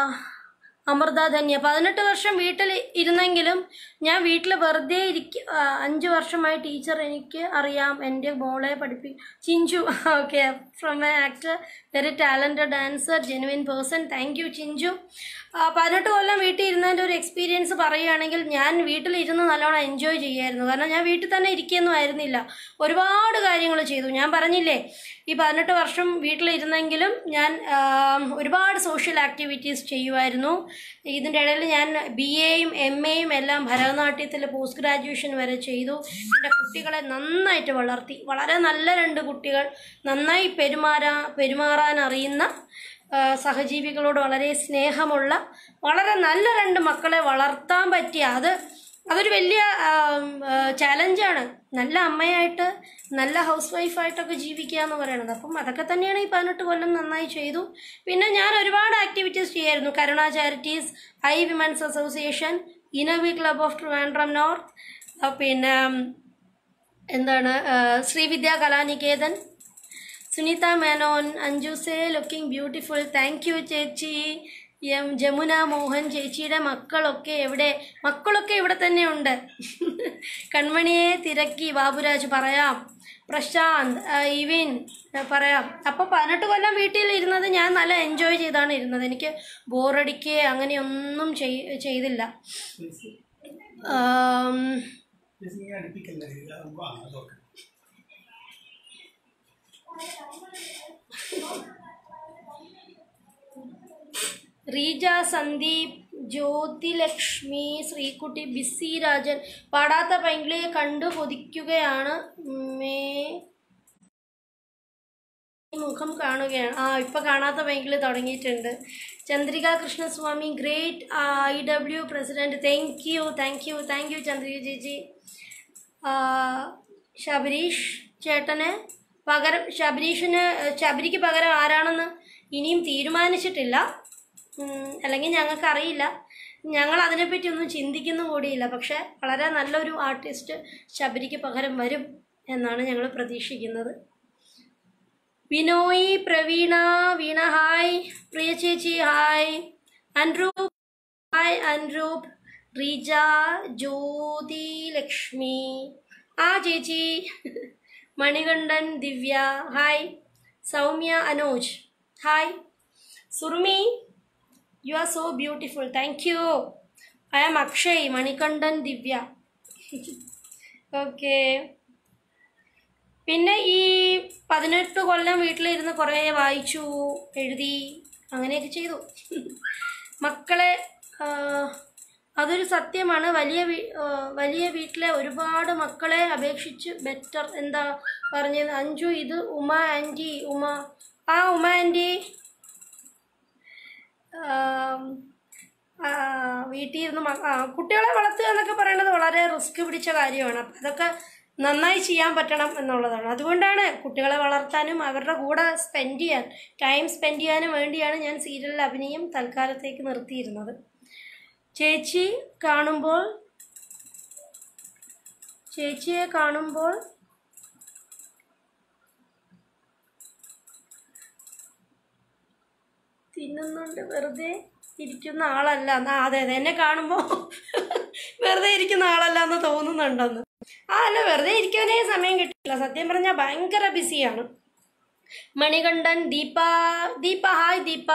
അമൃത ധന്യ പതിനെട്ട് വർഷം വീട്ടിൽ ഇരുന്നെങ്കിലും ഞാൻ വീട്ടിൽ വെറുതെ ഇരിക്കും അഞ്ച് വർഷമായി ടീച്ചർ എനിക്ക് അറിയാം എൻ്റെ മോളെ പഠിപ്പി Chinchu okay from a actor very talented dancer genuine person thank you Chinchu പതിനെട്ട് കൊല്ലം വീട്ടിൽ ഇരുന്നതിൻ്റെ ഒരു എക്സ്പീരിയൻസ് പറയുകയാണെങ്കിൽ ഞാൻ വീട്ടിലിരുന്ന് നല്ലോണം എൻജോയ് ചെയ്യുമായിരുന്നു കാരണം ഞാൻ വീട്ടിൽ തന്നെ ഇരിക്കുകയൊന്നും ആയിരുന്നില്ല ഒരുപാട് കാര്യങ്ങൾ ചെയ്തു ഞാൻ പറഞ്ഞില്ലേ ഈ പതിനെട്ട് വർഷം വീട്ടിലിരുന്നെങ്കിലും ഞാൻ ഒരുപാട് സോഷ്യൽ ആക്ടിവിറ്റീസ് ചെയ്യുമായിരുന്നു ഇതിൻ്റെ ഇടയിൽ ഞാൻ ബി എയും എം എയും എല്ലാം ഭരതനാട്യത്തിൽ പോസ്റ്റ് ഗ്രാജുവേഷൻ വരെ ചെയ്തു എൻ്റെ കുട്ടികളെ നന്നായിട്ട് വളർത്തി വളരെ നല്ല രണ്ട് കുട്ടികൾ നന്നായി പെരുമാറാ പെരുമാറ പെരുമാറാൻ അറിയുന്ന സഹജീവികളോട് വളരെ സ്നേഹമുള്ള വളരെ നല്ല രണ്ട് മക്കളെ വളർത്താൻ പറ്റിയ അത് അതൊരു വലിയ ചാലഞ്ചാണ് നല്ല അമ്മയായിട്ട് നല്ല ഹൗസ് വൈഫായിട്ടൊക്കെ ജീവിക്കുക എന്ന് പറയുന്നത് അപ്പം അതൊക്കെ തന്നെയാണ് ഈ പതിനെട്ട് കൊല്ലം നന്നായി ചെയ്തു പിന്നെ ഞാൻ ഒരുപാട് ആക്ടിവിറ്റീസ് ചെയ്യായിരുന്നു Karuna charities I women's association Inner Wheel club of Trivandrum north പിന്നെ എന്താണ് ശ്രീവിദ്യാ കലാനികേതൻ സുനിത മേനോൻ അഞ്ജുസേ ലുക്കിംഗ് ബ്യൂട്ടിഫുൾ താങ്ക് യു ചേച്ചി ജമുന മോഹൻ ചേച്ചിയുടെ മക്കളൊക്കെ എവിടെ മക്കളൊക്കെ ഇവിടെ തന്നെ ഉണ്ട് കൺമണിയെ തിരക്കി ബാബുരാജ് പറയാം പ്രശാന്ത് ഇവിൻ പറയാം അപ്പോൾ പതിനെട്ട് കൊല്ലം വീട്ടിൽ ഞാൻ നല്ല എൻജോയ് ചെയ്താണ് ഇരുന്നത് എനിക്ക് ബോറടിക്ക് അങ്ങനെയൊന്നും ചെയ്തില്ല റീജ സന്ദീപ് ജ്യോതിലക്ഷ്മി ശ്രീകുട്ടി ബിസി രാജൻ പാടാത്ത പൈങ്കിളിയെ കണ്ടു കൊതിക്കുകയാണ് മേ മുഖം കാണുകയാണ് ആ ഇപ്പം കാണാത്ത പൈങ്കിളി തുടങ്ങിയിട്ടുണ്ട് Chandrika Krishnaswamy great I W president thank you thank you thank you Chandrika ചേച്ചി ശബരീഷ് ചേട്ടന് പകരം ശബരീഷിന് ശബരിക്ക് പകരം ആരാണെന്ന് ഇനിയും തീരുമാനിച്ചിട്ടില്ല അല്ലെങ്കിൽ ഞങ്ങൾക്കറിയില്ല ഞങ്ങൾ അതിനെപ്പറ്റി ഒന്നും ചിന്തിക്കുന്നു കൂടിയില്ല പക്ഷെ വളരെ നല്ലൊരു ആർട്ടിസ്റ്റ് ശബരിക്ക് പകരം വരും എന്നാണ് ഞങ്ങൾ പ്രതീക്ഷിക്കുന്നത് വിനോയി പ്രവീണ വീണ ഹായ് പ്രിയ ചേച്ചി ഹായ് അൻരൂപ് ഹായ് അൻരൂപ് റീജ ജ്യോതി ലക്ഷ്മി ആ ചേച്ചി Manikandan Divya hi Soumya Anoj hi Surmi you are so beautiful thank you I am Akshay Manikandan Divya okay പിന്നെ ഈ പതിനെട്ട് കൊല്ലം വീട്ടിലിരുന്ന് കുറേ വായിച്ചു എഴുതി അങ്ങനെയൊക്കെ ചെയ്തു മക്കളെ അതൊരു സത്യമാണ് വലിയ വലിയ വീട്ടിലെ ഒരുപാട് മക്കളെ അപേക്ഷിച്ച് ബെറ്റർ എന്താ പറഞ്ഞത് അഞ്ചു ഇത് ഉമ ആൻറ്റി ഉമ ആ ഉമ ആൻറ്റി വീട്ടിൽ ഇരുന്ന് കുട്ടികളെ വളർത്തുക എന്നൊക്കെ പറയുന്നത് വളരെ റിസ്ക് പിടിച്ച കാര്യമാണ് അപ്പം അതൊക്കെ നന്നായി ചെയ്യാൻ പറ്റണം എന്നുള്ളതാണ് അതുകൊണ്ടാണ് കുട്ടികളെ വളർത്താനും അവരുടെ കൂടെ സ്പെൻഡ് ചെയ്യാൻ ടൈം സ്പെൻഡ് ചെയ്യാനും വേണ്ടിയാണ് ഞാൻ സീരിയലിൽ അഭിനയം തൽക്കാലത്തേക്ക് നിർത്തിയിരുന്നത് ചേച്ചി കാണുമ്പോൾ ചേച്ചിയെ കാണുമ്പോൾ തിന്നുന്നുണ്ട് വെറുതെ ഇരിക്കുന്ന ആളല്ല എന്നാ അതെ അതെ എന്നെ കാണുമ്പോൾ വെറുതെ ഇരിക്കുന്ന ആളല്ല എന്ന് തോന്നുന്നുണ്ടെന്ന് ആ അല്ല വെറുതെ ഇരിക്കാനേ സമയം കിട്ടില്ല സത്യം പറഞ്ഞാൽ ഭയങ്കര ബിസിയാണ് മണികണ്ഠൻ ദീപ ദീപ ഹായ് ദീപ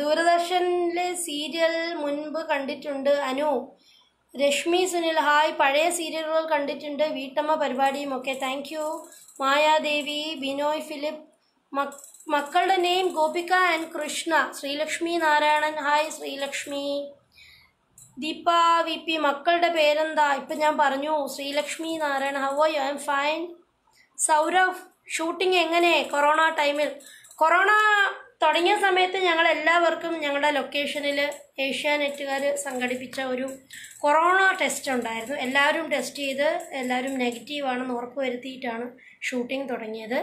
ദൂരദർശനിലെ സീരിയൽ മുൻപ് കണ്ടിട്ടുണ്ട് അനു രശ്മി സുനിൽ ഹായ് പഴയ സീരിയലുകൾ കണ്ടിട്ടുണ്ട് വീട്ടമ്മ പരിപാടിയും ഒക്കെ thank you Mayadevi Binoy Philip മക്കളുടെ name Gopika and Krishna Sreelakshmi Narayanan hi Sreelakshmi Deepa V P മക്കളുടെ പേരെന്താ ഇപ്പം ഞാൻ പറഞ്ഞു Sreelakshmi Narayana how you am fine Sourav shooting എങ്ങനെ കൊറോണ ടൈമിൽ കൊറോണ തുടങ്ങിയ സമയത്ത് ഞങ്ങൾ എല്ലാവർക്കും ഞങ്ങളുടെ ലൊക്കേഷനിൽ ഏഷ്യാനെറ്റുകാർ സംഘടിപ്പിച്ച ഒരു കൊറോണ ടെസ്റ്റ് ഉണ്ടായിരുന്നു എല്ലാവരും ടെസ്റ്റ് ചെയ്ത് എല്ലാവരും നെഗറ്റീവാണെന്ന് വരുത്തിയിട്ടാണ് ഷൂട്ടിംഗ് തുടങ്ങിയത്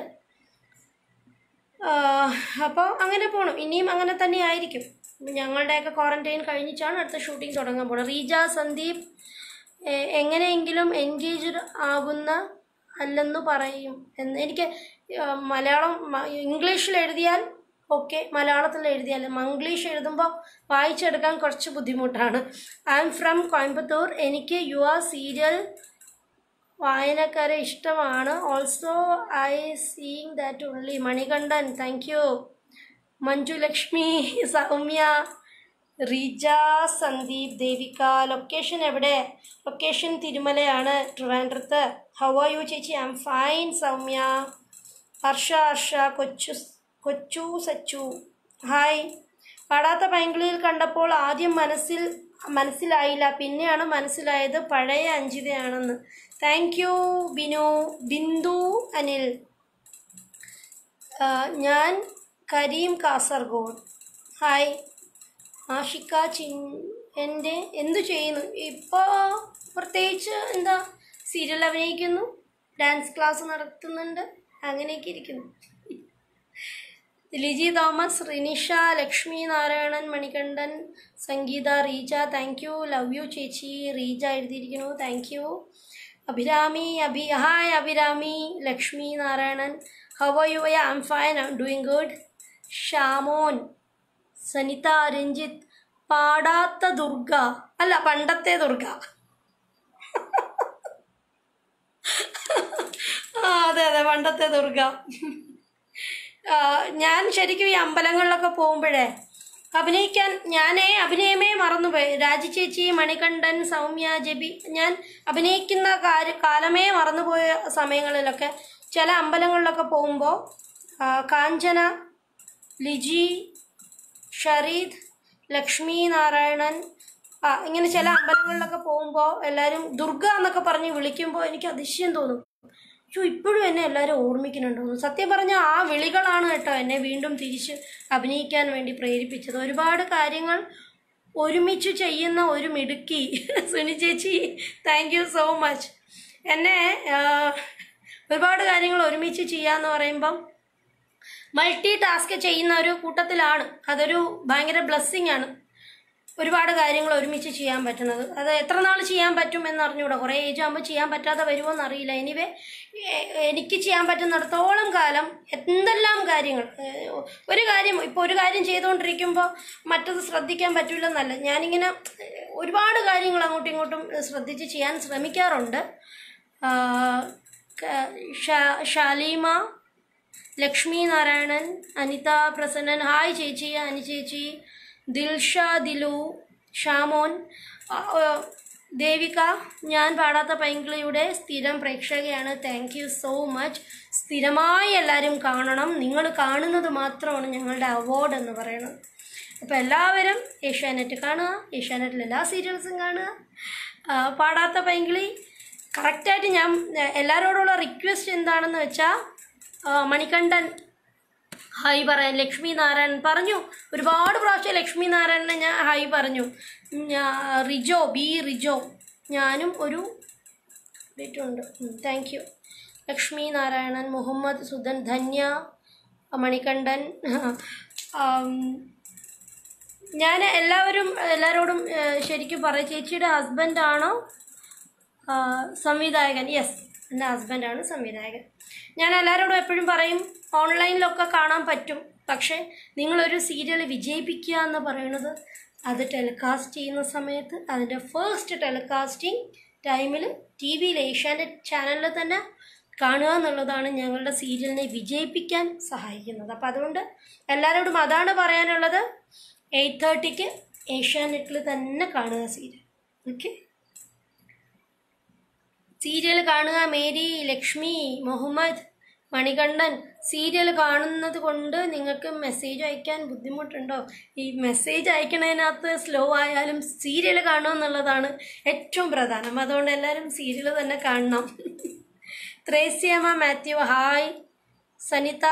അപ്പോൾ അങ്ങനെ പോകണം ഇനിയും അങ്ങനെ തന്നെ ആയിരിക്കും ഞങ്ങളുടെയൊക്കെ ക്വാറൻറ്റൈൻ കഴിഞ്ഞിട്ടാണ് അടുത്ത ഷൂട്ടിംഗ് തുടങ്ങാൻ പോകുന്നത് റീജ സന്ദീപ് എങ്ങനെയെങ്കിലും എൻഗേജ്ഡ് ആകുന്ന അല്ലെന്ന് പറയും എന്ന് എനിക്ക് മലയാളം ഇംഗ്ലീഷിൽ എഴുതിയാൽ ഒക്കെ മലയാളത്തിൽ എഴുതിയാൽ മംഗ്ലീഷ് എഴുതുമ്പോൾ വായിച്ചെടുക്കാൻ കുറച്ച് ബുദ്ധിമുട്ടാണ് ഐ എം ഫ്രം കോയമ്പത്തൂർ എനിക്ക് യു ആർ സീരിയൽ വായനക്കാരെ ഇഷ്ടമാണ് ഓൾസോ ഐ സീയിങ് ദാറ്റ് ഉള്ളി Manikandan thank you Manjulakshmi Soumya Reeja Sandeep Devika location എവിടെ ലൊക്കേഷൻ തിരുമലയാണ് ട്രിവാൻഡ്രത്ത് ഹൗ ആർ യു ചേച്ചി I M fine Soumya Harsha Harsha Kochu Kochu Sachu hi പാടാത്ത പൈങ്കിളിയിൽ കണ്ടപ്പോൾ ആദ്യം മനസ്സിൽ മനസ്സിലായില്ല പിന്നെയാണ് മനസ്സിലായത് പഴയ അഞ്ചിതയാണെന്ന് thank you Binu Bindu Anil uh, ഞാൻ കരീം കാസർഗോഡ് ഹായ് ആഷിക്ക ചി എൻ്റെ എന്തു ചെയ്യുന്നു ഇപ്പോൾ പ്രത്യേകിച്ച് എന്താ സീരിയൽ അഭിനയിക്കുന്നു ഡാൻസ് ക്ലാസ് നടത്തുന്നുണ്ട് അങ്ങനെയൊക്കെ ഇരിക്കുന്നു Liji Thomas Rinisha Lakshmi Narayanan Manikandan Sangeetha Reeja thank you love you ചേച്ചി റീജ എഴുതിയിരിക്കുന്നു thank you Abhirami Abhi hi Abhirami Lakshmi Narayanan how how you I am fine I M doing good Shamon Sanitha Ranjith പാടാത്ത ദുർഗ അല്ല പണ്ടത്തെ ദുർഗ ആ അതെ അതെ പണ്ടത്തെ ദുർഗ ഞാൻ ശരിക്കും ഈ അമ്പലങ്ങളിലൊക്കെ പോകുമ്പോഴേ അഭിനയിക്കാൻ ഞാനേ അഭിനയമേ മറന്നുപോയി രാജി ചേച്ചി മണികണ്ഠൻ സൗമ്യ ജബി ഞാൻ അഭിനയിക്കുന്ന കാര്യ കാലമേ മറന്നുപോയ സമയങ്ങളിലൊക്കെ ചില അമ്പലങ്ങളിലൊക്കെ പോകുമ്പോൾ കാഞ്ചന ലിജി ഷരീദ് ലക്ഷ്മി നാരായണൻ ഇങ്ങനെ ചില അമ്പലങ്ങളിലൊക്കെ പോകുമ്പോൾ എല്ലാവരും ദുർഗ എന്നൊക്കെ പറഞ്ഞ് വിളിക്കുമ്പോൾ എനിക്ക് അതിശയം തോന്നും അയ്യോ ഇപ്പോഴും എന്നെ എല്ലാവരും ഓർമ്മിക്കുന്നുണ്ടോ സത്യം പറഞ്ഞാൽ ആ വിളികളാണ് കേട്ടോ എന്നെ വീണ്ടും തിരിച്ച് അഭിനയിക്കാൻ വേണ്ടി പ്രേരിപ്പിച്ചത് ഒരുപാട് കാര്യങ്ങൾ ഒരുമിച്ച് ചെയ്യുന്ന ഒരു മിടുക്കി സുനി ചേച്ചി താങ്ക് യു സോ മച്ച് എന്നെ ഒരുപാട് കാര്യങ്ങൾ ഒരുമിച്ച് ചെയ്യാന്ന് പറയുമ്പം മൾട്ടി ടാസ്ക് ചെയ്യുന്ന ഒരു കൂട്ടത്തിലാണ് അതൊരു ഭയങ്കര ബ്ലെസ്സിങ് ആണ് ഒരുപാട് കാര്യങ്ങൾ ഒരുമിച്ച് ചെയ്യാൻ പറ്റുന്നത് അത് എത്ര നാൾ ചെയ്യാൻ പറ്റും എന്നറിഞ്ഞൂടാ കുറേ ഏജ് ആകുമ്പോൾ ചെയ്യാൻ പറ്റാതെ വരുമോ എന്നറിയില്ല എനിവേ എനിക്ക് ചെയ്യാൻ പറ്റുന്നിടത്തോളം കാലം എന്തെല്ലാം കാര്യങ്ങൾ ഒരു കാര്യം ഇപ്പോൾ ഒരു കാര്യം ചെയ്തുകൊണ്ടിരിക്കുമ്പോൾ മറ്റത് ശ്രദ്ധിക്കാൻ എന്നല്ല ഞാനിങ്ങനെ ഒരുപാട് കാര്യങ്ങൾ അങ്ങോട്ടും ഇങ്ങോട്ടും ശ്രദ്ധിച്ച് ചെയ്യാൻ ശ്രമിക്കാറുണ്ട് ഷാലിമ ലക്ഷ്മി നാരായണൻ അനിത പ്രസന്നൻ ഹായ് ചേച്ചി അനു ചേച്ചി ദിൽഷ ദിലു ഷാമോൻ ദേവിക ഞാൻ പാടാത്ത പൈങ്കിളിയുടെ സ്ഥിരം പ്രേക്ഷകയാണ് താങ്ക് യു സോ മച്ച് സ്ഥിരമായി എല്ലാവരും കാണണം നിങ്ങൾ കാണുന്നത് മാത്രമാണ് ഞങ്ങളുടെ അവാർഡ് എന്ന് പറയുന്നത് അപ്പോൾ എല്ലാവരും ഏഷ്യാനെറ്റ് കാണുക ഏഷ്യാനെറ്റിൽ എല്ലാ സീരിയൽസും കാണുക പാടാത്ത പൈങ്കിളി കറക്റ്റായിട്ട് ഞാൻ എല്ലാവരോടുള്ള റിക്വസ്റ്റ് എന്താണെന്ന് വെച്ചാൽ മണികണ്ഠൻ ഹായ് പറയാൻ ലക്ഷ്മി നാരായണൻ പറഞ്ഞു ഒരുപാട് പ്രാവശ്യം ലക്ഷ്മി നാരായണനെ ഞാൻ ഹായ് പറഞ്ഞു റിജോ ബി റിജോ ഞാനും ഒരു ഉണ്ട് താങ്ക് യു ലക്ഷ്മി നാരായണൻ മുഹമ്മദ് സുധൻ ധന്യ മണികണ്ഠൻ ഞാൻ എല്ലാവരും എല്ലാവരോടും ശരിക്കും പറയാം ചേച്ചിയുടെ ഹസ്ബൻഡാണോ സംവിധായകൻ യെസ് എൻ്റെ ഹസ്ബൻഡാണ് സംവിധായകൻ ഞാൻ എല്ലാവരോടും എപ്പോഴും പറയും ഓൺലൈനിലൊക്കെ കാണാൻ പറ്റും പക്ഷേ നിങ്ങളൊരു സീരിയൽ വിജയിപ്പിക്കുക എന്ന് പറയുന്നത് അത് ടെലികാസ്റ്റ് ചെയ്യുന്ന സമയത്ത് അതിൻ്റെ ഫേസ്റ്റ് ടെലികാസ്റ്റിംഗ് ടൈമിൽ ടി വിയിൽ ഏഷ്യാനെറ്റ് ചാനലിൽ തന്നെ കാണുക എന്നുള്ളതാണ് ഞങ്ങളുടെ സീരിയലിനെ വിജയിപ്പിക്കാൻ സഹായിക്കുന്നത് അപ്പം അതുകൊണ്ട് എല്ലാവരോടും അതാണ് പറയാനുള്ളത് എയ്റ്റ് തേർട്ടിക്ക് ഏഷ്യാനെറ്റിൽ തന്നെ കാണുക സീരിയൽ ഓക്കെ സീരിയൽ കാണുക മേരി ലക്ഷ്മി മുഹമ്മദ് മണികണ്ഠൻ സീരിയൽ കാണുന്നത് കൊണ്ട് നിങ്ങൾക്ക് മെസ്സേജ് അയക്കാൻ ബുദ്ധിമുട്ടുണ്ടോ ഈ മെസ്സേജ് അയക്കണതിനകത്ത് സ്ലോ ആയാലും സീരിയൽ കാണുക എന്നുള്ളതാണ് ഏറ്റവും പ്രധാനം അതുകൊണ്ട് എല്ലാവരും സീരിയൽ തന്നെ കാണണം Thresiamma Mathew hi Sanitha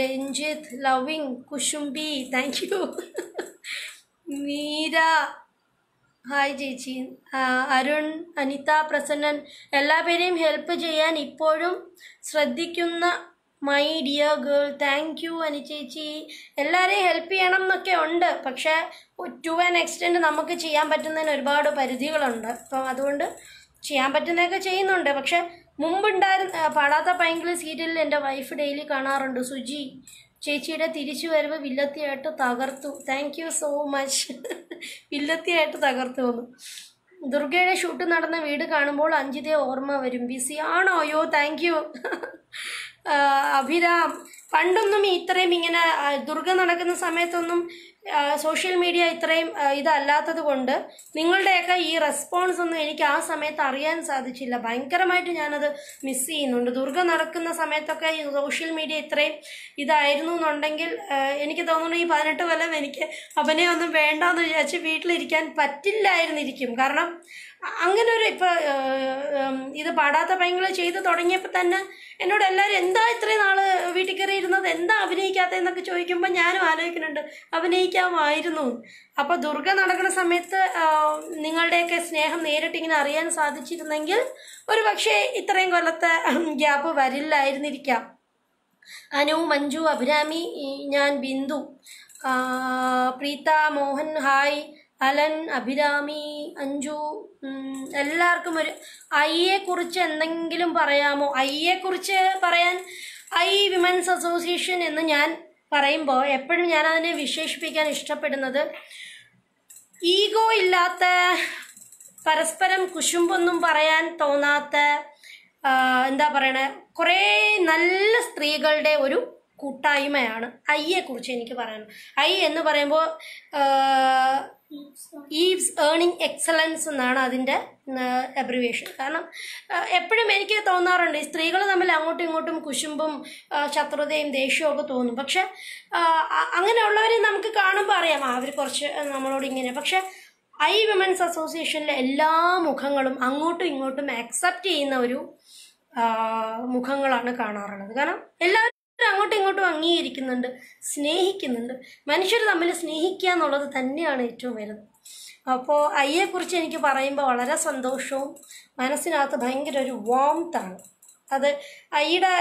Ranjith loving കുശുംബി താങ്ക് യു മീര ഹായ് ചേച്ചി അരുൺ അനിത പ്രസന്നൻ എല്ലാവരെയും ഹെൽപ്പ് ചെയ്യാൻ ഇപ്പോഴും ശ്രദ്ധിക്കുന്ന my dear girl thank you Ani ചേച്ചി എല്ലാവരെയും ഹെൽപ്പ് ചെയ്യണം എന്നൊക്കെ ഉണ്ട് പക്ഷേ ടു ആൻ എക്സ്റ്റെൻറ്റ് നമുക്ക് ചെയ്യാൻ പറ്റുന്നതിന് ഒരുപാട് പരിധികളുണ്ട് അപ്പം അതുകൊണ്ട് ചെയ്യാൻ പറ്റുന്നതൊക്കെ ചെയ്യുന്നുണ്ട് പക്ഷേ മുമ്പുണ്ടായിരുന്ന പാടാത്ത പൈങ്കിളി സീരിയലിൽ എൻ്റെ വൈഫ് ഡെയിലി കാണാറുണ്ട് സുജി ചേച്ചിയുടെ തിരിച്ചുവരവ് വില്ലത്തിയായിട്ട് തകർത്തു താങ്ക് യു സോ മച്ച് വില്ലത്തിയായിട്ട് തകർത്തു വന്നു ദുർഗയുടെ ഷൂട്ട് നടന്ന വീട് കാണുമ്പോൾ അഞ്ചിതേ ഓർമ്മ വരും ബിസി ആണോ അയ്യോ താങ്ക് യു അഭിരാം പണ്ടൊന്നും ഇത്രയും ഇങ്ങനെ ദുർഗം നടക്കുന്ന സമയത്തൊന്നും സോഷ്യൽ മീഡിയ ഇത്രയും ഇതല്ലാത്തത് കൊണ്ട് നിങ്ങളുടെയൊക്കെ ഈ റെസ്പോൺസ് ഒന്നും എനിക്ക് ആ സമയത്ത് അറിയാൻ സാധിച്ചില്ല ഭയങ്കരമായിട്ട് ഞാനത് മിസ് ചെയ്യുന്നുണ്ട് ദുർഗം നടക്കുന്ന സമയത്തൊക്കെ ഈ സോഷ്യൽ മീഡിയ ഇത്രയും ഇതായിരുന്നു എന്നുണ്ടെങ്കിൽ എനിക്ക് തോന്നുന്നു ഈ പതിനെട്ട് കൊല്ലം എനിക്ക് ഒന്നും വേണ്ടെന്ന് വിചാരിച്ച് വീട്ടിലിരിക്കാൻ പറ്റില്ലായിരുന്നിരിക്കും കാരണം അങ്ങനെ ഒരു ഇപ്പോൾ ഇത് പാടാത്ത പൈങ്കിൾ ചെയ്ത് തുടങ്ങിയപ്പോൾ തന്നെ എന്നോട് എല്ലാവരും എന്താ ഇത്രയും നാൾ വീട്ടിൽ കയറിയിരുന്നത് എന്താ അഭിനയിക്കാത്ത എന്നൊക്കെ ചോദിക്കുമ്പോൾ ഞാനും ആലോചിക്കുന്നുണ്ട് അഭിനയിക്കാമായിരുന്നു അപ്പോൾ ദുർഗ നടക്കുന്ന സമയത്ത് നിങ്ങളുടെയൊക്കെ സ്നേഹം നേരിട്ട് ഇങ്ങനെ അറിയാൻ സാധിച്ചിരുന്നെങ്കിൽ ഒരു പക്ഷേ ഇത്രയും കൊല്ലത്തെ ഗ്യാപ്പ് വരില്ലായിരുന്നിരിക്കാം അനു മഞ്ജു അഭിരാമി ഞാൻ ബിന്ദു പ്രീത മോഹൻ ഹായ് അലൻ അഭിരാമി അഞ്ജു എല്ലാവർക്കും ഒരു ഐയെ കുറിച്ച് എന്തെങ്കിലും പറയാമോ ഐയെ കുറിച്ച് പറയാൻ ഐ വിമൻസ് അസോസിയേഷൻ എന്ന് ഞാൻ പറയുമ്പോൾ എപ്പോഴും ഞാൻ അതിനെ വിശേഷിപ്പിക്കാൻ ഇഷ്ടപ്പെടുന്നത് ഈഗോ ഇല്ലാത്ത പരസ്പരം കുശുമ്പൊന്നും പറയാൻ തോന്നാത്ത എന്താ പറയണേ കുറേ നല്ല സ്ത്രീകളുടെ ഒരു കൂട്ടായ്മയാണ് ഐയെക്കുറിച്ച് എനിക്ക് പറയാൻ ഐ എന്ന് പറയുമ്പോൾ ഈവ്സ് ഏണിങ് എക്സലൻസ് എന്നാണ് അതിൻ്റെ അബ്രിവേഷൻ കാരണം എപ്പോഴും എനിക്ക് തോന്നാറുണ്ട് സ്ത്രീകൾ തമ്മിൽ അങ്ങോട്ടും ഇങ്ങോട്ടും കുശുമ്പും ശത്രുതയും ദേഷ്യവും തോന്നും പക്ഷെ അങ്ങനെയുള്ളവരെ നമുക്ക് കാണുമ്പോൾ അറിയാം അവർ കുറച്ച് നമ്മളോട് ഇങ്ങനെ പക്ഷെ ഐ വിമൻസ് അസോസിയേഷനിലെ എല്ലാ മുഖങ്ങളും അങ്ങോട്ടും ഇങ്ങോട്ടും അക്സെപ്റ്റ് ചെയ്യുന്ന ഒരു മുഖങ്ങളാണ് കാണാറുള്ളത് കാരണം എല്ലാവരും അങ്ങോട്ടും ഇങ്ങോട്ടും അംഗീകരിക്കുന്നുണ്ട് സ്നേഹിക്കുന്നുണ്ട് മനുഷ്യർ തമ്മിൽ സ്നേഹിക്കുക എന്നുള്ളത് തന്നെയാണ് ഏറ്റവും വലുത് അപ്പോൾ അയ്യെക്കുറിച്ച് എനിക്ക് പറയുമ്പോൾ വളരെ സന്തോഷവും മനസ്സിനകത്ത് ഭയങ്കര ഒരു വോംത്താണ് അത് അയ്യുടെ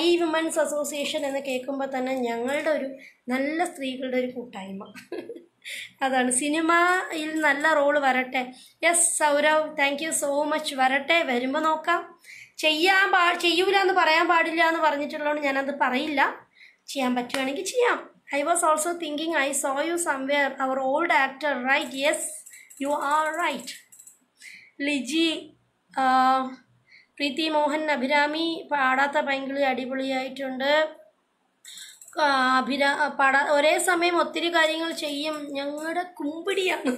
ഐ വിമൻസ് അസോസിയേഷൻ എന്ന് കേൾക്കുമ്പോൾ തന്നെ ഞങ്ങളുടെ ഒരു നല്ല സ്ത്രീകളുടെ ഒരു കൂട്ടായ്മ അതാണ് സിനിമയിൽ നല്ല റോള് വരട്ടെ yes Sourav thank you so much വരട്ടെ വരുമ്പോൾ നോക്കാം ചെയ്യാൻ പാ ചെയ്യൂല എന്ന് പറയാൻ പാടില്ല എന്ന് പറഞ്ഞിട്ടുള്ളതുകൊണ്ട് ഞാനത് പറയില്ല ചെയ്യാൻ പറ്റുവാണെങ്കിൽ ചെയ്യാം I was also thinking I so you somewhere our old actor right yes you are right Liji Preethi Mohan Abhirami Padatha Painkili അടിപൊളിയായിട്ടുണ്ട് അഭിരാ പാടാ ഒരേ സമയം ഒത്തിരി കാര്യങ്ങൾ ചെയ്യും ഞങ്ങളുടെ കുമ്പിടിയാണ്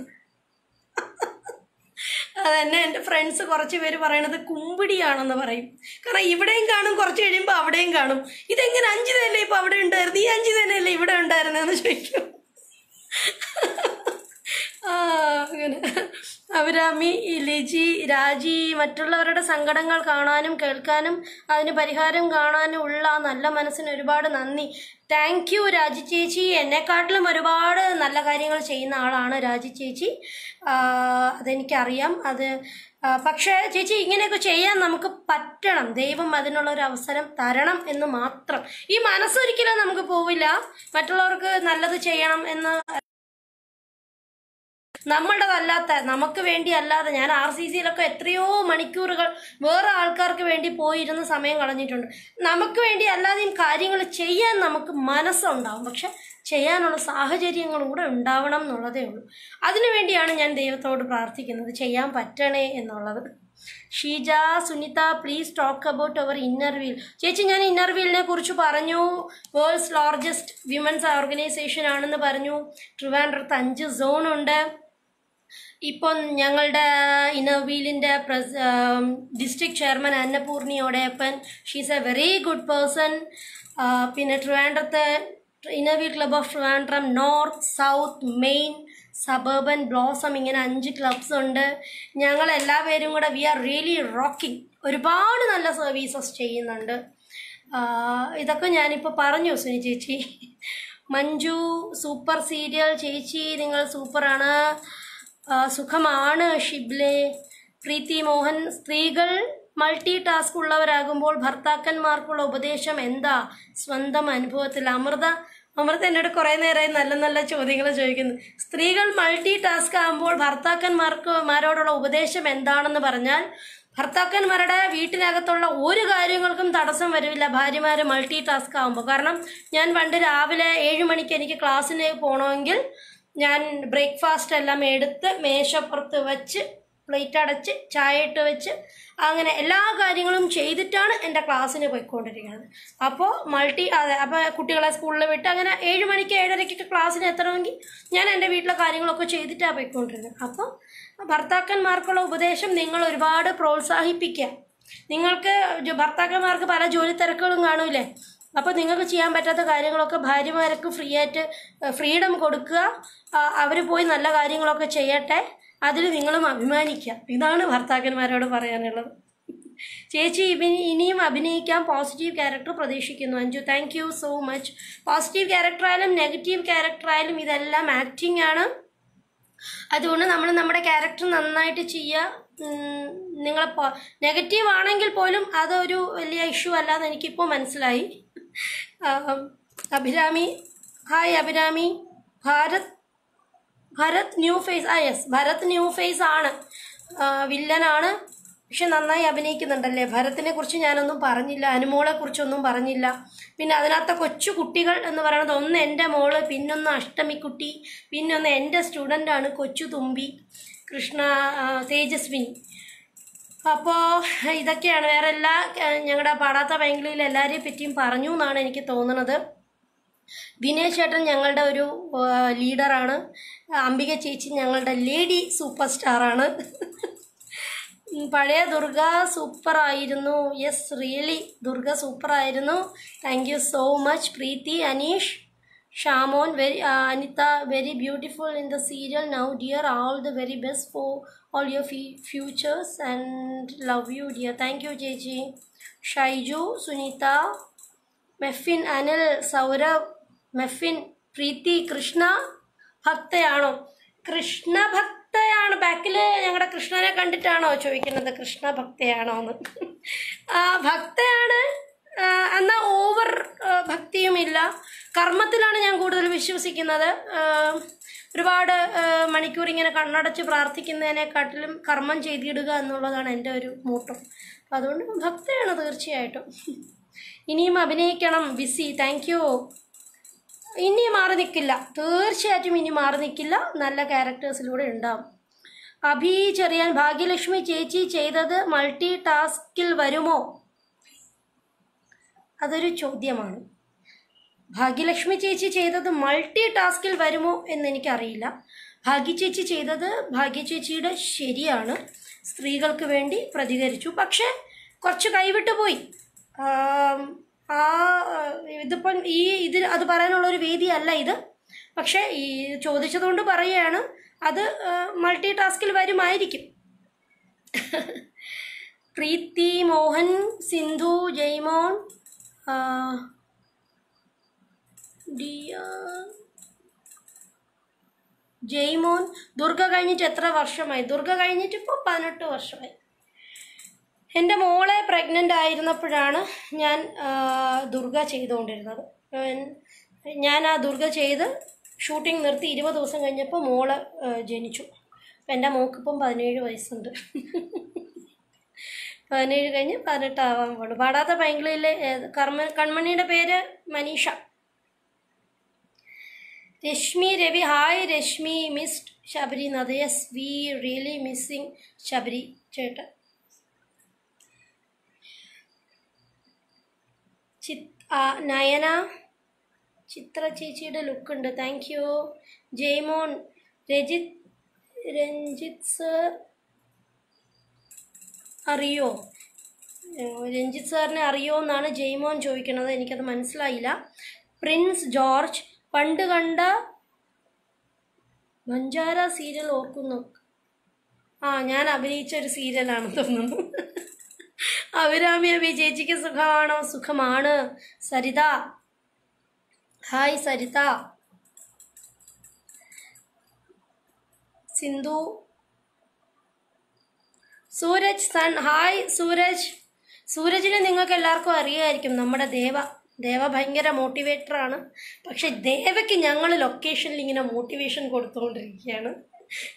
അതന്നെ എൻ്റെ ഫ്രണ്ട്സ് കുറച്ച് പേര് പറയണത് കുമ്പിടിയാണെന്ന് പറയും കാരണം ഇവിടെയും കാണും കുറച്ച് കഴിയുമ്പോൾ അവിടെയും കാണും ഇതെങ്ങനെ അഞ്ചു തന്നെ ഇപ്പം അവിടെ ഉണ്ടായിരുന്നു ഈ അഞ്ചു തന്നെയല്ലേ ഇവിടെ ഉണ്ടായിരുന്നെന്ന് ചോദിക്കും അങ്ങനെ അഭിരാമി ലിജി രാജി മറ്റുള്ളവരുടെ സങ്കടങ്ങൾ കാണാനും കേൾക്കാനും അതിന് പരിഹാരം കാണാനും ഉള്ള നല്ല മനസ്സിന് ഒരുപാട് നന്ദി താങ്ക് യു രാജി ചേച്ചി എന്നെക്കാട്ടിലും ഒരുപാട് നല്ല കാര്യങ്ങൾ ചെയ്യുന്ന ആളാണ് രാജി ചേച്ചി അതെനിക്കറിയാം അത് പക്ഷേ ചേച്ചി ഇങ്ങനെയൊക്കെ ചെയ്യാൻ നമുക്ക് പറ്റണം ദൈവം അതിനുള്ള ഒരു അവസരം തരണം എന്ന് മാത്രം ഈ മനസ്സൊരിക്കലും നമുക്ക് പോവില്ല മറ്റുള്ളവർക്ക് നല്ലത് ചെയ്യണം എന്ന് നമ്മളുടേതല്ലാത്ത നമുക്ക് വേണ്ടി അല്ലാതെ ഞാൻ ആർ സി സിയിലൊക്കെ എത്രയോ മണിക്കൂറുകൾ വേറെ ആൾക്കാർക്ക് വേണ്ടി പോയിരുന്ന സമയം കളഞ്ഞിട്ടുണ്ട് നമുക്ക് വേണ്ടി അല്ലാതെയും കാര്യങ്ങൾ ചെയ്യാൻ നമുക്ക് മനസ്സുണ്ടാവും പക്ഷെ ചെയ്യാനുള്ള സാഹചര്യങ്ങൾ കൂടെ ഉണ്ടാവണം എന്നുള്ളതേ ഉള്ളൂ അതിനുവേണ്ടിയാണ് ഞാൻ ദൈവത്തോട് പ്രാർത്ഥിക്കുന്നത് ചെയ്യാൻ പറ്റണേ എന്നുള്ളത് Sheeja Sunitha please talk about our Inner Wheel ചേച്ചി ഞാൻ ഇന്നർ കുറിച്ച് പറഞ്ഞു വേൾഡ്സ് ലാർജസ്റ്റ് വിമൻസ് ഓർഗനൈസേഷൻ ആണെന്ന് പറഞ്ഞു ട്രിവാൻഡ്രത്ത് അഞ്ച് സോൺ ഉണ്ട് ഇപ്പം ഞങ്ങളുടെ ഇനോവീലിൻ്റെ പ്രസ് ഡിസ്ട്രിക്ട് ചെയർമാൻ അന്നപൂർണിയോടേപ്പൻ she's a very good person പിന്നെ ട്രിവാൻഡ്രത്തെ Inner Wheel club of Trivandrum north south main suburban blossom ഇങ്ങനെ അഞ്ച് ക്ലബ്സ് ഉണ്ട് ഞങ്ങൾ എല്ലാ പേരും കൂടെ വി ആർ റിയലി റോക്കിംഗ് ഒരുപാട് നല്ല സർവീസസ് ചെയ്യുന്നുണ്ട് ഇതൊക്കെ ഞാനിപ്പോൾ പറഞ്ഞു സുനി ചേച്ചി മഞ്ജു സൂപ്പർ സീരിയൽ ചേച്ചി നിങ്ങൾ സൂപ്പറാണ് സുഖമാണ് ഷിബ്ലെ പ്രീതി മോഹൻ സ്ത്രീകൾ മൾട്ടി ടാസ്ക് ഉള്ളവരാകുമ്പോൾ ഭർത്താക്കന്മാർക്കുള്ള ഉപദേശം എന്താ സ്വന്തം അനുഭവത്തിൽ അമൃത അമൃത എന്നോട് കുറേ നേരമായി നല്ല നല്ല ചോദ്യങ്ങൾ ചോദിക്കുന്നു സ്ത്രീകൾ മൾട്ടി ടാസ്ക് ആകുമ്പോൾ ഭർത്താക്കന്മാർക്ക് മാരോടുള്ള ഉപദേശം എന്താണെന്ന് പറഞ്ഞാൽ ഭർത്താക്കന്മാരുടെ വീട്ടിനകത്തുള്ള ഒരു കാര്യങ്ങൾക്കും തടസ്സം വരില്ല ഭാര്യമാർ മൾട്ടി ടാസ്ക് ആകുമ്പോൾ കാരണം ഞാൻ പണ്ട് രാവിലെ ഏഴ് മണിക്ക് എനിക്ക് ക്ലാസ്സിന് പോകണമെങ്കിൽ ഞാൻ ബ്രേക്ക്ഫാസ്റ്റ് എല്ലാം എടുത്ത് മേശപ്പുറത്ത് വെച്ച് പ്ലേറ്റ് അടച്ച് ചായ ഇട്ട് വെച്ച് അങ്ങനെ എല്ലാ കാര്യങ്ങളും ചെയ്തിട്ടാണ് എൻ്റെ ക്ലാസ്സിന് പോയിക്കൊണ്ടിരിക്കുന്നത് അപ്പോൾ മൾട്ടി അതെ അപ്പോൾ കുട്ടികളെ സ്കൂളിൽ വിട്ട് അങ്ങനെ ഏഴ് മണിക്ക് ഏഴരയ്ക്കൊക്കെ ക്ലാസ്സിന് എത്തണമെങ്കിൽ ഞാൻ എൻ്റെ വീട്ടിലെ കാര്യങ്ങളൊക്കെ ചെയ്തിട്ടാണ് പോയിക്കൊണ്ടിരുന്നത് അപ്പോൾ ഭർത്താക്കന്മാർക്കുള്ള ഉപദേശം നിങ്ങൾ ഒരുപാട് പ്രോത്സാഹിപ്പിക്കുക നിങ്ങൾക്ക് ഭർത്താക്കന്മാർക്ക് പല ജോലി തിരക്കുകളും കാണൂലേ അപ്പോൾ നിങ്ങൾക്ക് ചെയ്യാൻ പറ്റാത്ത കാര്യങ്ങളൊക്കെ ഭാര്യമാർക്ക് ഫ്രീ ആയിട്ട് ഫ്രീഡം കൊടുക്കുക അവർ പോയി നല്ല കാര്യങ്ങളൊക്കെ ചെയ്യട്ടെ അതിൽ നിങ്ങളും അഭിമാനിക്കുക ഇതാണ് ഭർത്താക്കന്മാരോട് പറയാനുള്ളത് ചേച്ചി ഇനിയും അഭിനയിക്കാൻ പോസിറ്റീവ് ക്യാരക്ടർ പ്രതീക്ഷിക്കുന്നു Anju thank you so much positive character ആയാലും നെഗറ്റീവ് ക്യാരക്ടർ ആയാലും ഇതെല്ലാം ആക്ടിംഗ് ആണ് അതുകൊണ്ട് നമ്മൾ നമ്മുടെ ക്യാരക്ടർ നന്നായിട്ട് ചെയ്യുക നിങ്ങളെ നെഗറ്റീവ് ആണെങ്കിൽ പോലും അതൊരു വലിയ ഇഷ്യൂ അല്ലാന്ന് എനിക്കിപ്പോൾ മനസ്സിലായി Abhirami hi Abhirami Bharath Bharath new face ആ യെസ് ഭരത് ന്യൂ ഫേസ് ആണ് വില്ലനാണ് പക്ഷെ നന്നായി അഭിനയിക്കുന്നുണ്ടല്ലേ ഭരത്തിനെ കുറിച്ച് ഞാനൊന്നും പറഞ്ഞില്ല അനുമോളെ കുറിച്ചൊന്നും പറഞ്ഞില്ല പിന്നെ അതിനകത്തെ കൊച്ചു കുട്ടികൾ എന്ന് പറയുന്നത് ഒന്ന് എൻ്റെ മോള് പിന്നൊന്ന് അഷ്ടമിക്കുട്ടി പിന്നൊന്ന് എൻ്റെ സ്റ്റുഡൻ്റാണ് കൊച്ചു തുമ്പി കൃഷ്ണ തേജസ്വിനി അപ്പോൾ ഇതൊക്കെയാണ് വേറെ എല്ലാ ഞങ്ങളുടെ പാടാത്ത മേഖലയിൽ എല്ലാവരെയും പറ്റിയും പറഞ്ഞു എന്നാണ് എനിക്ക് തോന്നുന്നത് വിനേഷ് ചേട്ടൻ ഞങ്ങളുടെ ഒരു ലീഡറാണ് അംബിക ചേച്ചി ഞങ്ങളുടെ ലേഡി സൂപ്പർ സ്റ്റാറാണ് പഴയ ദുർഗ സൂപ്പറായിരുന്നു യെസ് റിയലി ദുർഗ സൂപ്പറായിരുന്നു thank you so much Preethi Aneesh Shamon very Anitha very beautiful in the serial now dear all the very best for all your futures and love you dear thank you jeji Shaiju Sunitha Mefin Anil Sourav Mefin Preethi Krishna ഭക്തയാണോ കൃഷ്ണ ഭക്തയാണ് ബാക്കിൽ ഞങ്ങളുടെ കൃഷ്ണനെ കണ്ടിട്ടാണോ ചോദിക്കുന്നത് കൃഷ്ണ ഭക്തയാണോ എന്ന് ഭക്തയാണ് എന്നാൽ ഓവർ ഭക്തിയുമില്ല കർമ്മത്തിലാണ് ഞാൻ കൂടുതൽ വിശ്വസിക്കുന്നത് ഒരുപാട് മണിക്കൂർ ഇങ്ങനെ കണ്ണടച്ച് പ്രാർത്ഥിക്കുന്നതിനെക്കാട്ടിലും കർമ്മം ചെയ്തിടുക എന്നുള്ളതാണ് എൻ്റെ ഒരു മൂട്ടം അപ്പം അതുകൊണ്ട് ഭക്തയാണ് തീർച്ചയായിട്ടും ഇനിയും അഭിനയിക്കണം ബിസി താങ്ക് യു ഇനി മാറി നിൽക്കില്ല തീർച്ചയായിട്ടും ഇനി മാറി നിൽക്കില്ല നല്ല ക്യാരക്ടേഴ്സിലൂടെ ഉണ്ടാവും അഭി ചെറിയാൻ ഭാഗ്യലക്ഷ്മി ചേച്ചി ചെയ്തത് മൾട്ടി ടാസ്കിൽ വരുമോ അതൊരു ചോദ്യമാണ് ഭാഗ്യലക്ഷ്മി ചേച്ചി ചെയ്തത് മൾട്ടി ടാസ്കിൽ വരുമോ എന്ന് എനിക്കറിയില്ല ഭാഗ്യ ചേച്ചി ചെയ്തത് ഭാഗ്യ ചേച്ചിയുടെ ശരിയാണ് സ്ത്രീകൾക്ക് വേണ്ടി പ്രതികരിച്ചു പക്ഷേ കുറച്ച് കൈവിട്ടു പോയി ആ ഇതിപ്പം ഈ ഇതിൽ അത് പറയാനുള്ളൊരു വേദിയല്ല ഇത് പക്ഷേ ഈ ചോദിച്ചതുകൊണ്ട് പറയുകയാണ് അത് മൾട്ടി ടാസ്കിൽ വരുമായിരിക്കും പ്രീതി മോഹൻ സിന്ധു ജയ്മോൻ ജയ്മോൻ ദുർഗ കഴിഞ്ഞിട്ട് എത്ര വർഷമായി ദുർഗ കഴിഞ്ഞിട്ട് ഇപ്പോൾ പതിനെട്ട് വർഷമായി എൻ്റെ മോളെ പ്രഗ്നൻ്റ് ആയിരുന്നപ്പോഴാണ് ഞാൻ ദുർഗ ചെയ്തുകൊണ്ടിരുന്നത് ഞാൻ ആ ദുർഗ ചെയ്ത് ഷൂട്ടിംഗ് നിർത്തി ഇരുപത് ദിവസം കഴിഞ്ഞപ്പോൾ മോള് ജനിച്ചു അപ്പം എൻ്റെ മോക്കിപ്പം പതിനേഴ് വയസ്സുണ്ട് പതിനേഴ് കഴിഞ്ഞ് പതിനെട്ടാവാൻ പാടും പാടാത്ത പൈങ്കിളിലെ കർമ്മ കൺമണിയുടെ പേര് മനീഷ രശ്മി രവി ഹായ് രശ്മി മിസ്ഡ് നദ yes we really missing Sabari ചേട്ടൻ ചിത് നയന ചിത്ര ചേച്ചിയുടെ ലുക്ക് ഉണ്ട് thank you Jaimon Rajith Ranjith sir അറിയോ രഞ്ജിത് സാറിനെ അറിയോ എന്നാണ് ജെയ്മോൻ ചോദിക്കുന്നത് എനിക്കത് മനസ്സിലായില്ല പ്രിൻസ് ജോർജ് പണ്ട് കണ്ട ബഞ്ചാര സീരിയൽ ഓർക്കുന്നു ആ ഞാൻ അഭിനയിച്ച ഒരു സീരിയലാണ് തോന്നുന്നു അഭിരാമിയ വിജയിച്ചിക്ക് സുഖമാണോ സുഖമാണ് Saritha hi Saritha Sindhu Sooraj son hi Sooraj സൂരജിനെ നിങ്ങൾക്ക് എല്ലാവർക്കും അറിയായിരിക്കും നമ്മുടെ ദേവ ദേവ ഭയങ്കര മോട്ടിവേറ്ററാണ് പക്ഷെ ദേവയ്ക്ക് ഞങ്ങൾ ലൊക്കേഷനിൽ ഇങ്ങനെ മോട്ടിവേഷൻ കൊടുത്തുകൊണ്ടിരിക്കുകയാണ്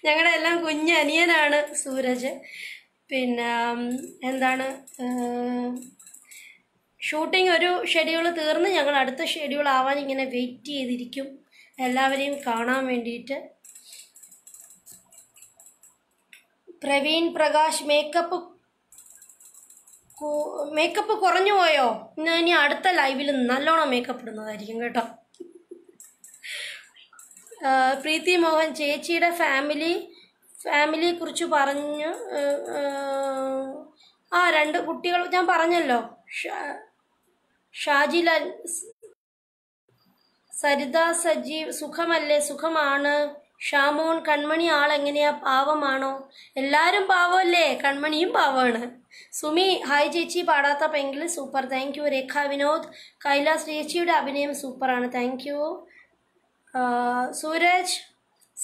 ഞങ്ങളുടെ എല്ലാം കുഞ്ഞ് അനിയനാണ് സൂരജ് പിന്നെ എന്താണ് ഷൂട്ടിംഗ് ഒരു ഷെഡ്യൂൾ തീർന്ന് ഞങ്ങൾ അടുത്ത ഷെഡ്യൂൾ ആവാൻ ഇങ്ങനെ വെയിറ്റ് ചെയ്തിരിക്കും എല്ലാവരെയും കാണാൻ വേണ്ടിയിട്ട് പ്രവീൺ പ്രകാശ് മേക്കപ്പ് മേക്കപ്പ് കുറഞ്ഞു പോയോ ഇന്ന് ഇനി അടുത്ത ലൈവിൽ നല്ലോണം മേക്കപ്പ് ഇടുന്നതായിരിക്കും കേട്ടോ പ്രീതി മോഹൻ ചേച്ചിയുടെ ഫാമിലി ഫാമിലിയെ കുറിച്ച് പറഞ്ഞു ആ രണ്ട് കുട്ടികൾ ഞാൻ പറഞ്ഞല്ലോ ഷാജിലാൽ സരിത സജീവ് സുഖമല്ലേ സുഖമാണ് ഷാമോൻ കൺമണി ആളെങ്ങനെയാ പാവമാണോ എല്ലാവരും പാവമല്ലേ കൺമണിയും പാവമാണ് സുമി ഹായ് ചേച്ചി Padatha Painkili super thank you Rekha Vinod Kailas ചേച്ചിയുടെ അഭിനയം സൂപ്പറാണ് thank you Sooraj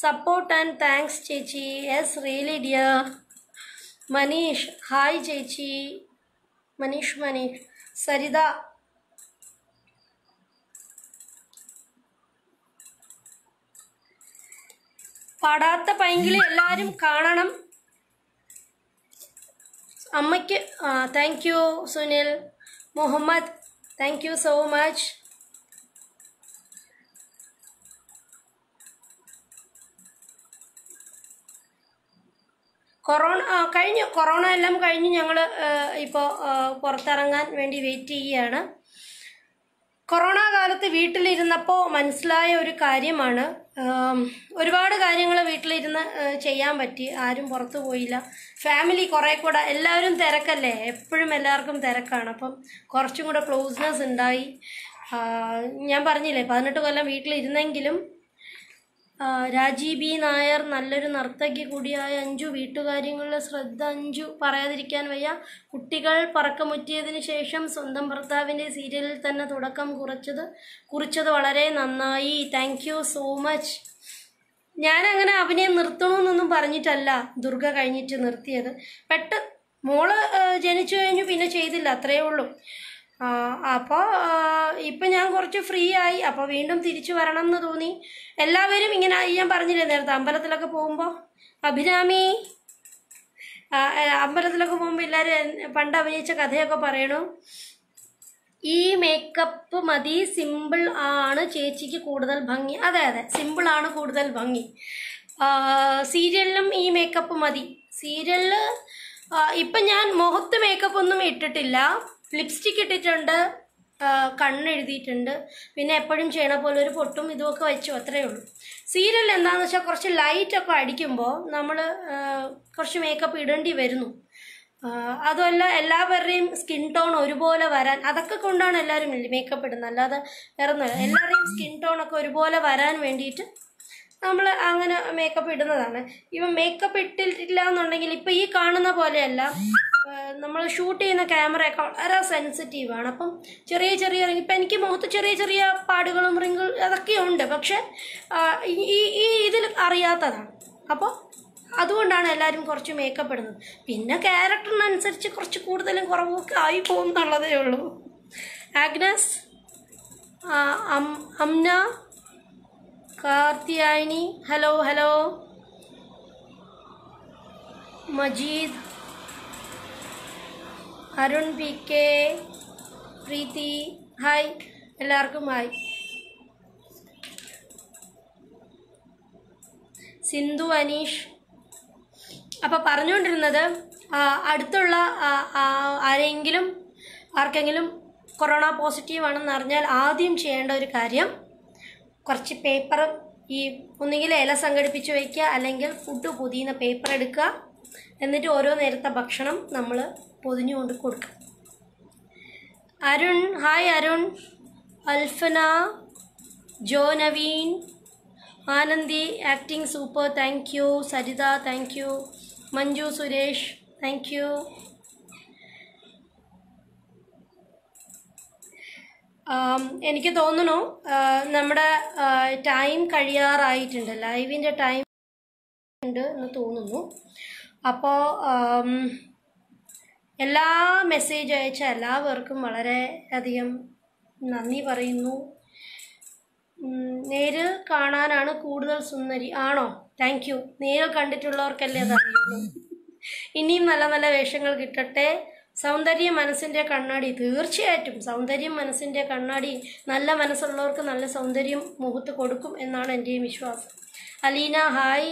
support and thanks ചേച്ചി yes really dear Maneesh hi ചേച്ചി മനീഷ് മനീഷ് സരിത പാടാത്ത പൈങ്കിളി എല്ലാവരും കാണണം അമ്മയ്ക്ക് thank you Sunil Muhammad thank you so much corona കഴിഞ്ഞു കൊറോണ എല്ലാം കഴിഞ്ഞ് ഞങ്ങൾ ഇപ്പോൾ പുറത്തിറങ്ങാൻ വേണ്ടി വെയിറ്റ് ചെയ്യുകയാണ് കൊറോണ കാലത്ത് വീട്ടിലിരുന്നപ്പോൾ മനസ്സിലായ ഒരു കാര്യമാണ് ഒരുപാട് കാര്യങ്ങൾ വീട്ടിലിരുന്ന് ചെയ്യാൻ പറ്റി ആരും പുറത്തു പോയില്ല ഫാമിലി കുറേ കൂടെ എല്ലാവരും തിരക്കല്ലേ എപ്പോഴും എല്ലാവർക്കും തിരക്കാണ് അപ്പം കുറച്ചും കൂടെ ക്ലോസ്നെസ് ഉണ്ടായി ഞാൻ പറഞ്ഞില്ലേ പതിനെട്ട് കൊല്ലം വീട്ടിലിരുന്നെങ്കിലും രാജീ ബി നായർ നല്ലൊരു നർത്തകി കൂടിയായ അഞ്ചു വീട്ടുകാര്യങ്ങളിലെ ശ്രദ്ധ അഞ്ചു പറയാതിരിക്കാൻ വയ്യ കുട്ടികൾ പറക്കമുറ്റിയതിന് ശേഷം സ്വന്തം ഭർത്താവിൻ്റെ സീരിയലിൽ തന്നെ തുടക്കം കുറച്ചത് കുറിച്ചത് വളരെ നന്നായി താങ്ക് യു സോ മച്ച് ഞാൻ അങ്ങനെ അഭിനയം നിർത്തണമെന്നൊന്നും പറഞ്ഞിട്ടല്ല ദുർഗ കഴിഞ്ഞിട്ട് നിർത്തിയത് പെട്ട് മോള് ജനിച്ചു കഴിഞ്ഞു പിന്നെ ചെയ്തില്ല അത്രയേ ഉള്ളൂ അപ്പോൾ ഇപ്പം ഞാൻ കുറച്ച് ഫ്രീ ആയി അപ്പോൾ വീണ്ടും തിരിച്ചു വരണം എന്ന് തോന്നി എല്ലാവരും ഇങ്ങനെ ഞാൻ പറഞ്ഞില്ലേ നേരത്തെ അമ്പലത്തിലൊക്കെ പോകുമ്പോൾ അഭിരാമി അമ്പലത്തിലൊക്കെ പോകുമ്പോൾ എല്ലാവരും പണ്ട് അഭിനയിച്ച കഥയൊക്കെ പറയണു ഈ മേക്കപ്പ് മതി സിമ്പിൾ ആണ് ചേച്ചിക്ക് കൂടുതൽ ഭംഗി അതെ അതെ സിമ്പിൾ ആണ് കൂടുതൽ ഭംഗി സീരിയലിലും ഈ മേക്കപ്പ് മതി സീരിയലിൽ ഇപ്പം ഞാൻ മുഖത്ത് മേക്കപ്പ് ഒന്നും ഇട്ടിട്ടില്ല ലിപ്സ്റ്റിക് ഇട്ടിട്ടുണ്ട് കണ്ണെഴുതിയിട്ടുണ്ട് പിന്നെ എപ്പോഴും ചെയ്യണ പോലെ ഒരു പൊട്ടും ഇതുമൊക്കെ വെച്ചു അത്രയേ ഉള്ളൂ സീരിയൽ എന്താണെന്ന് വെച്ചാൽ കുറച്ച് ലൈറ്റൊക്കെ അടിക്കുമ്പോൾ നമ്മൾ കുറച്ച് മേക്കപ്പ് ഇടേണ്ടി വരുന്നു അതുമല്ല എല്ലാവരുടെയും സ്കിൻ ടോൺ ഒരുപോലെ വരാൻ അതൊക്കെ കൊണ്ടാണ് എല്ലാവരും മേക്കപ്പ് ഇടുന്നത് അല്ലാതെ വേറെ എല്ലാവരുടെയും സ്കിൻ ടോണൊക്കെ ഒരുപോലെ വരാൻ വേണ്ടിയിട്ട് നമ്മൾ അങ്ങനെ മേക്കപ്പ് ഇടുന്നതാണ് ഇപ്പം മേക്കപ്പ് ഇട്ടിട്ടില്ല എന്നുണ്ടെങ്കിൽ ഇപ്പം ഈ കാണുന്ന പോലെയല്ല നമ്മൾ ഷൂട്ട് ചെയ്യുന്ന ക്യാമറയൊക്കെ വളരെ സെൻസിറ്റീവാണ് അപ്പം ചെറിയ ചെറിയ റിങ് ഇപ്പം എനിക്ക് മുഖത്ത് ചെറിയ ചെറിയ പാടുകളും റിങ്ങൾ അതൊക്കെയുണ്ട് ഉണ്ട് പക്ഷേ ഈ ഈ ഇതിൽ അറിയാത്തതാണ് അപ്പോൾ അതുകൊണ്ടാണ് എല്ലാവരും കുറച്ച് മേക്കപ്പ് ഇടുന്നത് പിന്നെ ക്യാരക്ടറിനനുസരിച്ച് കുറച്ച് കൂടുതലും കുറവൊക്കെ ആയി പോകും എന്നുള്ളതേ ഉള്ളൂ Agnes Amna Karthiyayini hello hello Majeed Arun P K Preethi hi എല്ലാവർക്കും ഹായ് സിന്ധു അനീഷ് അപ്പോൾ പറഞ്ഞുകൊണ്ടിരുന്നത് അടുത്തുള്ള ആരെങ്കിലും ആർക്കെങ്കിലും കൊറോണ പോസിറ്റീവ് ആണെന്ന് അറിഞ്ഞാൽ ആദ്യം ചെയ്യേണ്ട ഒരു കാര്യം കുറച്ച് പേപ്പർ ഈ ഒന്നുകിൽ ഇല സംഘടിപ്പിച്ച് വയ്ക്കുക അല്ലെങ്കിൽ ഫുഡ് പുതിയ പേപ്പർ എടുക്കുക എന്നിട്ട് ഓരോ നേരത്തെ ഭക്ഷണം നമ്മൾ പൊതിഞ്ഞുകൊണ്ട് കൊടുക്കും Arun hi Arun Alfana Jo Naveen Anandi acting super thank you Saritha thank you Manju Suresh thank you എനിക്ക് തോന്നുന്നു നമ്മുടെ ടൈം കഴിയാറായിട്ടുണ്ട് ലൈവിൻ്റെ ടൈം ഉണ്ട് എന്ന് തോന്നുന്നു അപ്പോൾ എല്ലാ മെസ്സേജ് അയച്ച എല്ലാവർക്കും വളരെ അധികം നന്ദി പറയുന്നു നേരിൽ കാണാനാണ് കൂടുതൽ സുന്ദരി ആണോ താങ്ക് യു നേരിൽ കണ്ടിട്ടുള്ളവർക്കല്ലേ അതറിയുള്ളൂ ഇനിയും നല്ല നല്ല വേഷങ്ങൾ കിട്ടട്ടെ സൗന്ദര്യം മനസ്സിൻ്റെ കണ്ണാടി തീർച്ചയായിട്ടും സൗന്ദര്യം മനസ്സിൻ്റെ കണ്ണാടി നല്ല മനസ്സുള്ളവർക്ക് നല്ല സൗന്ദര്യം മുഖത്ത് കൊടുക്കും എന്നാണ് എൻ്റെയും വിശ്വാസം അലീന ഹായ്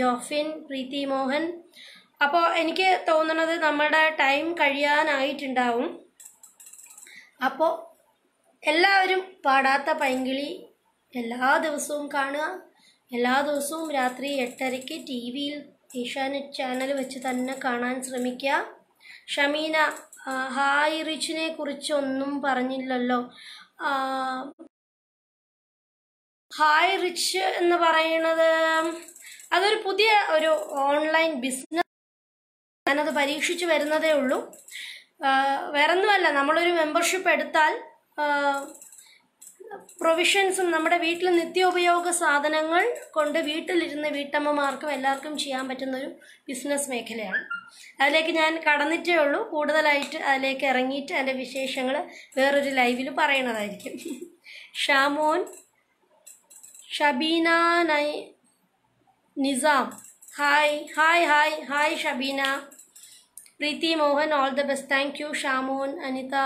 ജോഫിൻ പ്രീതി മോഹൻ അപ്പോൾ എനിക്ക് തോന്നുന്നത് നമ്മുടെ ടൈം കഴിയാനായിട്ടുണ്ടാവും അപ്പോൾ എല്ലാവരും പാടാത്ത പൈങ്കിളി എല്ലാ ദിവസവും കാണുക എല്ലാ ദിവസവും രാത്രി എട്ടരയ്ക്ക് ടി വിയിൽ ഏഷ്യാനെറ്റ് ചാനൽ വെച്ച് തന്നെ കാണാൻ ശ്രമിക്കുക ഷമീന ഹായ് റിച്ചിനെ കുറിച്ച് ഒന്നും പറഞ്ഞില്ലല്ലോ ഹായ് റിച്ച് എന്ന് പറയുന്നത് അതൊരു പുതിയ ഒരു ഓൺലൈൻ ബിസിനസ് ഞാനത് പരീക്ഷിച്ചു വരുന്നതേ ഉള്ളൂ വേറൊന്നുമല്ല നമ്മളൊരു മെമ്പർഷിപ്പ് എടുത്താൽ പ്രൊവിഷൻസും നമ്മുടെ വീട്ടിൽ നിത്യോപയോഗ സാധനങ്ങൾ കൊണ്ട് വീട്ടിലിരുന്ന് വീട്ടമ്മമാർക്കും എല്ലാവർക്കും ചെയ്യാൻ പറ്റുന്നൊരു ബിസിനസ് മേഖലയാണ് അതിലേക്ക് ഞാൻ കടന്നിട്ടേ ഉള്ളൂ കൂടുതലായിട്ട് അതിലേക്ക് ഇറങ്ങിയിട്ട് അതിൻ്റെ വിശേഷങ്ങൾ വേറൊരു ലൈവിൽ പറയണതായിരിക്കും ഷാമോൻ ഷബീന നൈ Nizam hi hi hi hi Shabeena Preethi Mohan all the best thank you Shamon Anitha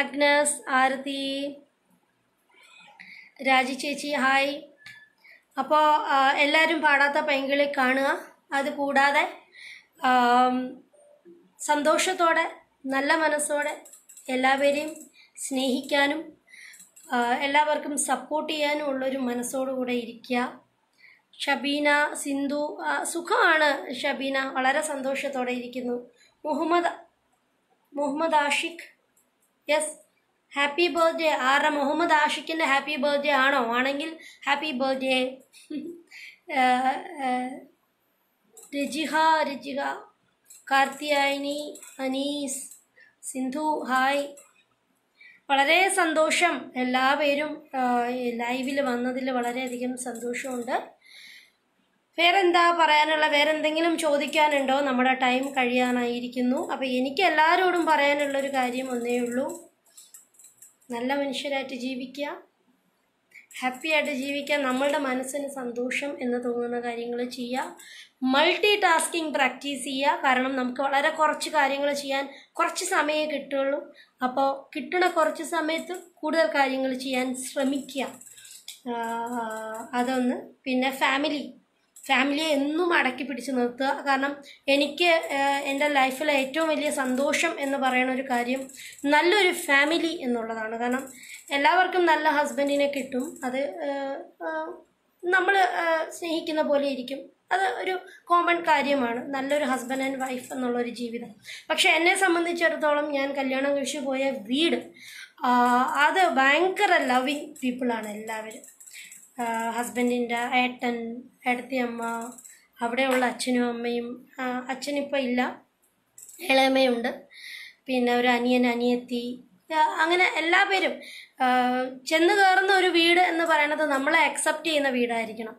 Agnes Arathi Raji ചേച്ചി ഹായ് അപ്പോൾ എല്ലാവരും പാടാത്ത പൈങ്കിളി കാണുക അത് കൂടാതെ സന്തോഷത്തോടെ നല്ല മനസ്സോടെ എല്ലാവരെയും സ്നേഹിക്കാനും എല്ലാവർക്കും സപ്പോർട്ട് ചെയ്യാനും ഉള്ളൊരു മനസ്സോടുകൂടെ ഇരിക്കുക ഷബീന സിന്ധു സുഖമാണ് ഷബീന വളരെ സന്തോഷത്തോടെ ഇരിക്കുന്നു Muhammad Muhammad Ashiq yes happy birthday ആരുടെ മുഹമ്മദ് ആഷിഖിൻ്റെ ഹാപ്പി ബർത്ത്ഡേ ആണോ ആണെങ്കിൽ happy birthday Rajiha Rajiha Karthiyayani Anees Sindhu hi വളരെ സന്തോഷം എല്ലാ പേരും ലൈവിൽ വന്നതിൽ വളരെയധികം സന്തോഷമുണ്ട് വേറെന്താ പറയാനുള്ള വേറെന്തെങ്കിലും ചോദിക്കാനുണ്ടോ നമ്മുടെ ടൈം കഴിയാനായിരിക്കുന്നു അപ്പോൾ എനിക്ക് എല്ലാവരോടും പറയാനുള്ളൊരു കാര്യം ഒന്നേ ഉള്ളൂ നല്ല മനുഷ്യരായിട്ട് ജീവിക്കുക ഹാപ്പി ആയിട്ട് ജീവിക്കുക നമ്മളുടെ മനസ്സിന് സന്തോഷം എന്ന് തോന്നുന്ന കാര്യങ്ങൾ ചെയ്യുക മൾട്ടി ടാസ്കിങ് പ്രാക്ടീസ് ചെയ്യുക കാരണം നമുക്ക് വളരെ കുറച്ച് കാര്യങ്ങൾ ചെയ്യാൻ കുറച്ച് സമയമേ കിട്ടുള്ളൂ അപ്പോൾ കിട്ടുന്ന കുറച്ച് സമയത്ത് കൂടുതൽ കാര്യങ്ങൾ ചെയ്യാൻ ശ്രമിക്കുക അതൊന്ന് പിന്നെ ഫാമിലി ഫാമിലിയെ എന്നും അടക്കി പിടിച്ച് നിർത്തുക കാരണം എനിക്ക് എൻ്റെ ലൈഫിലെ ഏറ്റവും വലിയ സന്തോഷം എന്ന് പറയുന്ന ഒരു കാര്യം നല്ലൊരു ഫാമിലി എന്നുള്ളതാണ് കാരണം എല്ലാവർക്കും നല്ല ഹസ്ബൻഡിനെ കിട്ടും അത് നമ്മൾ സ്നേഹിക്കുന്ന പോലെ ഇരിക്കും അത് ഒരു കോമൺ കാര്യമാണ് നല്ലൊരു ഹസ്ബൻഡ് ആൻഡ് വൈഫ് എന്നുള്ളൊരു ജീവിതം പക്ഷേ എന്നെ സംബന്ധിച്ചിടത്തോളം ഞാൻ കല്യാണം കഴിച്ചു പോയ വീട് അത് ഭയങ്കര ലവിങ് പീപ്പിളാണ് എല്ലാവരും ഹസ്ബൻഡിൻ്റെ ഏട്ടൻ അമ്മ അവിടെയുള്ള അച്ഛനും അമ്മയും അച്ഛനിപ്പോൾ ഇല്ല ഇളയമ്മയുണ്ട് പിന്നെ ഒരു അനിയൻ അനിയത്തി അങ്ങനെ എല്ലാ പേരും ചെന്ന് കയറുന്ന ഒരു വീട് എന്ന് പറയുന്നത് നമ്മളെ അക്സെപ്റ്റ് ചെയ്യുന്ന വീടായിരിക്കണം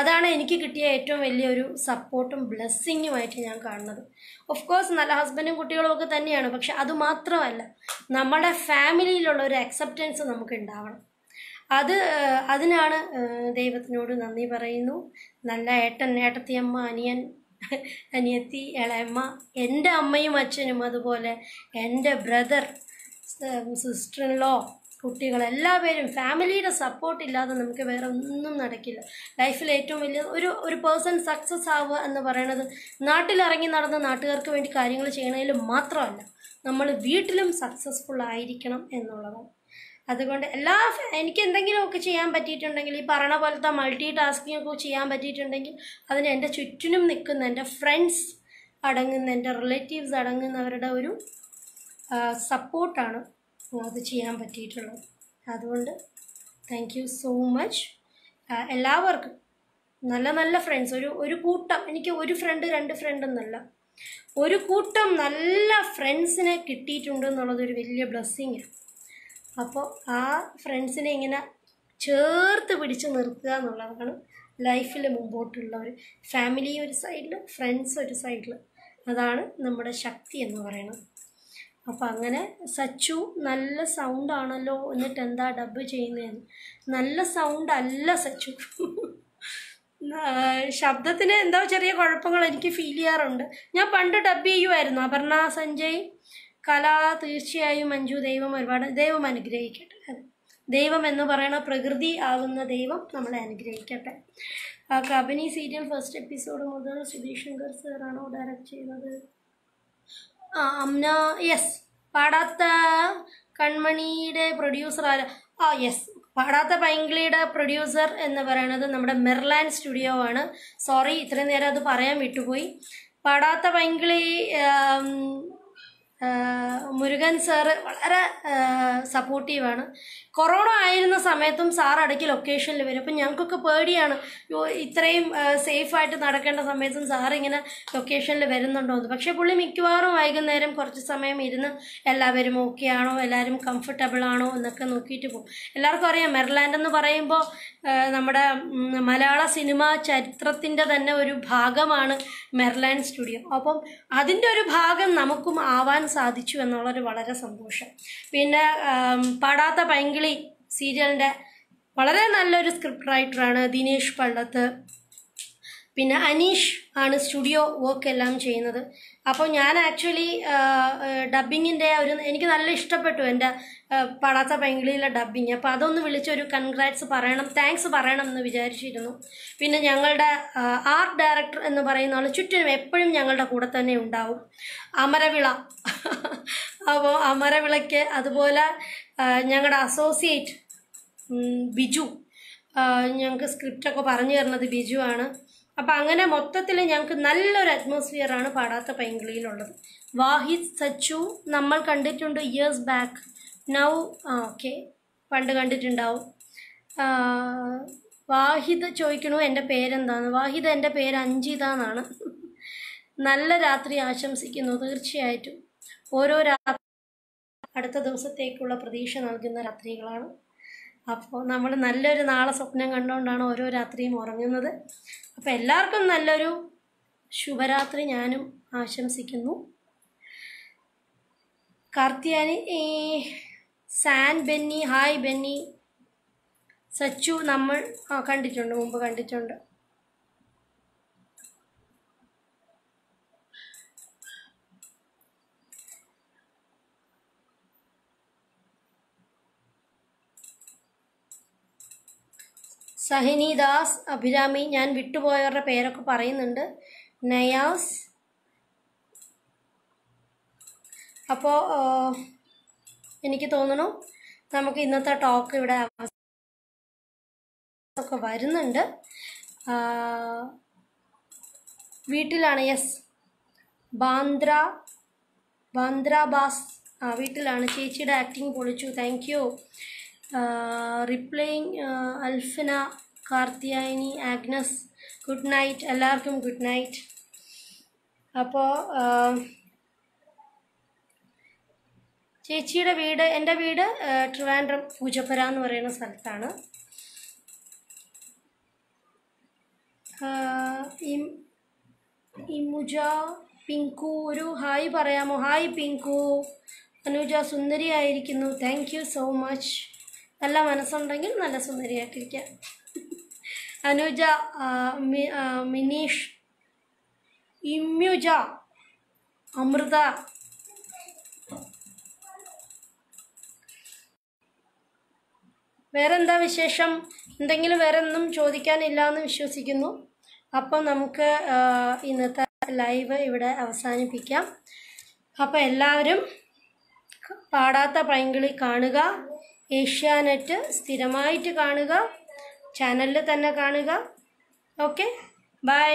അതാണ് എനിക്ക് കിട്ടിയ ഏറ്റവും വലിയൊരു സപ്പോർട്ടും ബ്ലെസ്സിങ്ങുമായിട്ട് ഞാൻ കാണുന്നത് ഓഫ് കോഴ്സ് നല്ല ഹസ്ബൻഡും കുട്ടികളും ഒക്കെ തന്നെയാണ് പക്ഷെ അത് മാത്രമല്ല നമ്മുടെ ഫാമിലിയിലുള്ള ഒരു അക്സെപ്റ്റൻസ് നമുക്ക് ഉണ്ടാവണം അത് അതിനാണ് ദൈവത്തിനോട് നന്ദി പറയുന്നു നല്ല ഏട്ടൻ ഏട്ടത്തിയമ്മ അനിയൻ അനിയത്തി ഇളയമ്മ എൻ്റെ അമ്മയും അച്ഛനും അതുപോലെ എൻ്റെ ബ്രദർ സിസ്റ്റർ ഇൻ ലോ കുട്ടികൾ എല്ലാവരും ഫാമിലിയുടെ സപ്പോർട്ട് ഇല്ലാതെ നമുക്ക് വേറെ ഒന്നും നടക്കില്ല ലൈഫിൽ ഏറ്റവും വലിയ ഒരു ഒരു പേഴ്സൺ സക്സസ് ആവുക എന്ന് പറയുന്നത് നാട്ടിലിറങ്ങി നടന്ന് നാട്ടുകാർക്ക് വേണ്ടി കാര്യങ്ങൾ ചെയ്യണമെങ്കിലും മാത്രമല്ല നമ്മൾ വീട്ടിലും സക്സസ്ഫുൾ ആയിരിക്കണം എന്നുള്ളതാണ് അതുകൊണ്ട് എല്ലാ എനിക്ക് എന്തെങ്കിലുമൊക്കെ ചെയ്യാൻ പറ്റിയിട്ടുണ്ടെങ്കിൽ ഈ പറയണ പോലത്തെ മൾട്ടി ടാസ്കിങ് ഒക്കെ ചെയ്യാൻ പറ്റിയിട്ടുണ്ടെങ്കിൽ അതിന് എൻ്റെ ചുറ്റിനും നിൽക്കുന്ന എൻ്റെ ഫ്രണ്ട്സ് അടങ്ങുന്ന എൻ്റെ റിലേറ്റീവ്സ് അടങ്ങുന്നവരുടെ ഒരു സപ്പോർട്ടാണ് അത് ചെയ്യാൻ പറ്റിയിട്ടുള്ളത് അതുകൊണ്ട് താങ്ക് യു സോ മച്ച് എല്ലാവർക്കും നല്ല നല്ല ഫ്രണ്ട്സ് ഒരു ഒരു കൂട്ടം എനിക്ക് ഒരു ഫ്രണ്ട് രണ്ട് ഫ്രണ്ട് എന്നല്ല ഒരു കൂട്ടം നല്ല ഫ്രണ്ട്സിനെ കിട്ടിയിട്ടുണ്ട് എന്നുള്ളതൊരു വലിയ ബ്ലെസ്സിങ്ങാണ് അപ്പോൾ ആ ഫ്രണ്ട്സിനെ ഇങ്ങനെ ചേർത്ത് പിടിച്ച് നിർത്തുക എന്നുള്ളതാണ് ലൈഫിൽ മുമ്പോട്ടുള്ള ഒരു ഫാമിലി ഒരു സൈഡിൽ ഫ്രണ്ട്സ് ഒരു സൈഡിൽ അതാണ് നമ്മുടെ ശക്തി എന്ന് പറയുന്നത് അപ്പം അങ്ങനെ സച്ചു നല്ല സൗണ്ടാണല്ലോ എന്നിട്ട് എന്താ ഡബ് ചെയ്യുന്നതെന്ന് നല്ല സൗണ്ട് അല്ല സച്ചു ശബ്ദത്തിന് എന്തോ ചെറിയ കുഴപ്പങ്ങൾ എനിക്ക് ഫീൽ ചെയ്യാറുണ്ട് ഞാൻ പണ്ട് ഡബ് ചെയ്യുമായിരുന്നു അപർണ സഞ്ജയ് കല തീർച്ചയായും മഞ്ജു ദൈവം ഒരുപാട് ദൈവം അനുഗ്രഹിക്കട്ടെ ദൈവം എന്ന് പറയുന്ന പ്രകൃതി ആകുന്ന ദൈവം നമ്മളെ അനുഗ്രഹിക്കട്ടെ കബനി സീരിയൽ ഫസ്റ്റ് എപ്പിസോഡ് മുതൽ സുധീഷ് ശങ്കർ സാറാണോ ഡയറക്റ്റ് ചെയ്യുന്നത് അമ്ന യെസ് പാടാത്ത കൺമണിയുടെ പ്രൊഡ്യൂസർ ആ യെസ് പാടാത്ത പൈങ്കിളിയുടെ പ്രൊഡ്യൂസർ എന്ന് പറയുന്നത് നമ്മുടെ മെർലാൻഡ് സ്റ്റുഡിയോ ആണ് സോറി ഇത്രയും നേരം അത് പറയാൻ വിട്ടുപോയി പാടാത്ത പൈങ്കിളി മുരുകൻ സാറ് വളരെ സപ്പോർട്ടീവാണ് കൊറോണ ആയിരുന്ന സമയത്തും സാർ ഇടയ്ക്ക് ലൊക്കേഷനിൽ വരും അപ്പം ഞങ്ങൾക്കൊക്കെ പേടിയാണ് ഇത്രയും സേഫായിട്ട് നടക്കേണ്ട സമയത്തും സാർ ഇങ്ങനെ ലൊക്കേഷനിൽ വരുന്നുണ്ടോ എന്ന് പക്ഷേ പുള്ളി മിക്കവാറും വൈകുന്നേരം കുറച്ച് സമയം ഇരുന്ന് എല്ലാവരും ഓക്കെ ആണോ എല്ലാവരും കംഫർട്ടബിൾ ആണോ എന്നൊക്കെ നോക്കിയിട്ട് പോകും എല്ലാവർക്കും അറിയാം മെർലാൻഡ് എന്ന് പറയുമ്പോൾ നമ്മുടെ മലയാള സിനിമ ചരിത്രത്തിൻ്റെ തന്നെ ഒരു ഭാഗമാണ് മെർലാൻഡ് സ്റ്റുഡിയോ അപ്പം അതിൻ്റെ ഒരു ഭാഗം നമുക്കും ആവാൻ സാധിച്ചു എന്നുള്ളൊരു വളരെ സന്തോഷം പിന്നെ പാടാത്ത പൈങ്കിളി സീരിയലിൻ്റെ വളരെ നല്ലൊരു സ്ക്രിപ്റ്റ് റൈറ്ററാണ് ദിനേഷ് പള്ളത്ത് പിന്നെ അനീഷ് ആണ് സ്റ്റുഡിയോ വർക്ക് എല്ലാം ചെയ്യുന്നത് അപ്പോൾ ഞാൻ ആക്ച്വലി ഡബ്ബിങ്ങിൻ്റെ ഒരു എനിക്ക് നല്ല ഇഷ്ടപ്പെട്ടു എൻ്റെ പടാത്ത പെങ്കിളിയിലെ ഡബ്ബിങ് അപ്പോൾ അതൊന്ന് വിളിച്ചൊരു കൺഗ്രാറ്റ്സ് പറയണം താങ്ക്സ് പറയണം എന്ന് വിചാരിച്ചിരുന്നു പിന്നെ ഞങ്ങളുടെ ആർട്ട് ഡയറക്ടർ എന്ന് പറയുന്ന ആൾ ചുറ്റിനും എപ്പോഴും ഞങ്ങളുടെ കൂടെ തന്നെ ഉണ്ടാവും അമരവിള അപ്പോൾ അമരവിളയ്ക്ക് അതുപോലെ ഞങ്ങളുടെ അസോസിയേറ്റ് ബിജു ഞങ്ങൾക്ക് സ്ക്രിപ്റ്റൊക്കെ പറഞ്ഞു തരുന്നത് ബിജു ആണ് അപ്പം അങ്ങനെ മൊത്തത്തിൽ ഞങ്ങൾക്ക് നല്ലൊരു അറ്റ്മോസ്ഫിയറാണ് പാടാത്ത പൈങ്കിളിയിലുള്ളത് വാഹിദ് സച്ചു നമ്മൾ കണ്ടിട്ടുണ്ട് ഇയേഴ്സ് ബാക്ക് നൗ ആ ഓക്കെ പണ്ട് കണ്ടിട്ടുണ്ടാവും വാഹിദ് ചോദിക്കണു എൻ്റെ പേരെന്താണ് വാഹിദ് എൻ്റെ പേര് അഞ്ജിത എന്നാണ് നല്ല രാത്രി ആശംസിക്കുന്നു തീർച്ചയായിട്ടും ഓരോ രാത്രി അടുത്ത ദിവസത്തേക്കുള്ള പ്രതീക്ഷ നൽകുന്ന രാത്രികളാണ് അപ്പോൾ നമ്മൾ നല്ലൊരു നാളെ സ്വപ്നം കണ്ടുകൊണ്ടാണ് ഓരോ രാത്രിയും ഉറങ്ങുന്നത് അപ്പോൾ എല്ലാവർക്കും നല്ലൊരു ശുഭരാത്രി ഞാനും ആശംസിക്കുന്നു കാർത്തിയാനി സാൻ ബെന്നി ഹായ് ബെന്നി സച്ചു നമ്മൾ കണ്ടിട്ടുണ്ട് മുമ്പ് കണ്ടിട്ടുണ്ട് സഹിനി ദാസ് അഭിരാമി ഞാൻ വിട്ടുപോയവരുടെ പേരൊക്കെ പറയുന്നുണ്ട് നയാസ് അപ്പോൾ എനിക്ക് തോന്നുന്നു നമുക്ക് ഇന്നത്തെ ടോക്ക് ഇവിടെ ഒക്കെ വരുന്നുണ്ട് വീട്ടിലാണ് യെസ് ബാന്ദ്ര ബാന്ദ്രാബാസ് ആ വീട്ടിലാണ് ചേച്ചിയുടെ ആക്ടിങ് പൊളിച്ചു thank you replying Alfina Karthiyayani Agnes good night എല്ലാവർക്കും ഗുഡ് നൈറ്റ് അപ്പോൾ ചേച്ചിയുടെ വീട് എൻ്റെ വീട് ട്രിവാൻഡ്രം പൂജപ്പുര എന്ന് പറയുന്ന സ്ഥലത്താണ് ഇമുജ പിങ്കു ഒരു ഹായ് പറയാമോ ഹായ് പിങ്കു അനുജ സുന്ദരിയായിരിക്കുന്നു താങ്ക് യു സോ മച്ച് നല്ല മനസ്സുണ്ടെങ്കിൽ നല്ല സുന്ദരിയായിട്ടിരിക്കുക അനുജ മിനീഷ് ഇമ്യുജ അമൃത വേറെന്താ വിശേഷം എന്തെങ്കിലും വേറെ ഒന്നും ചോദിക്കാനില്ല എന്ന് വിശ്വസിക്കുന്നു അപ്പോൾ നമുക്ക് ഇന്നത്തെ ലൈവ് ഇവിടെ അവസാനിപ്പിക്കാം അപ്പോൾ എല്ലാവരും പാടാത്ത പൈങ്കിളി കാണുക ഏഷ്യാനെറ്റ് സ്ഥിരമായിട്ട് കാണുക ചാനലിൽ തന്നെ കാണുക ഓക്കെ ബൈ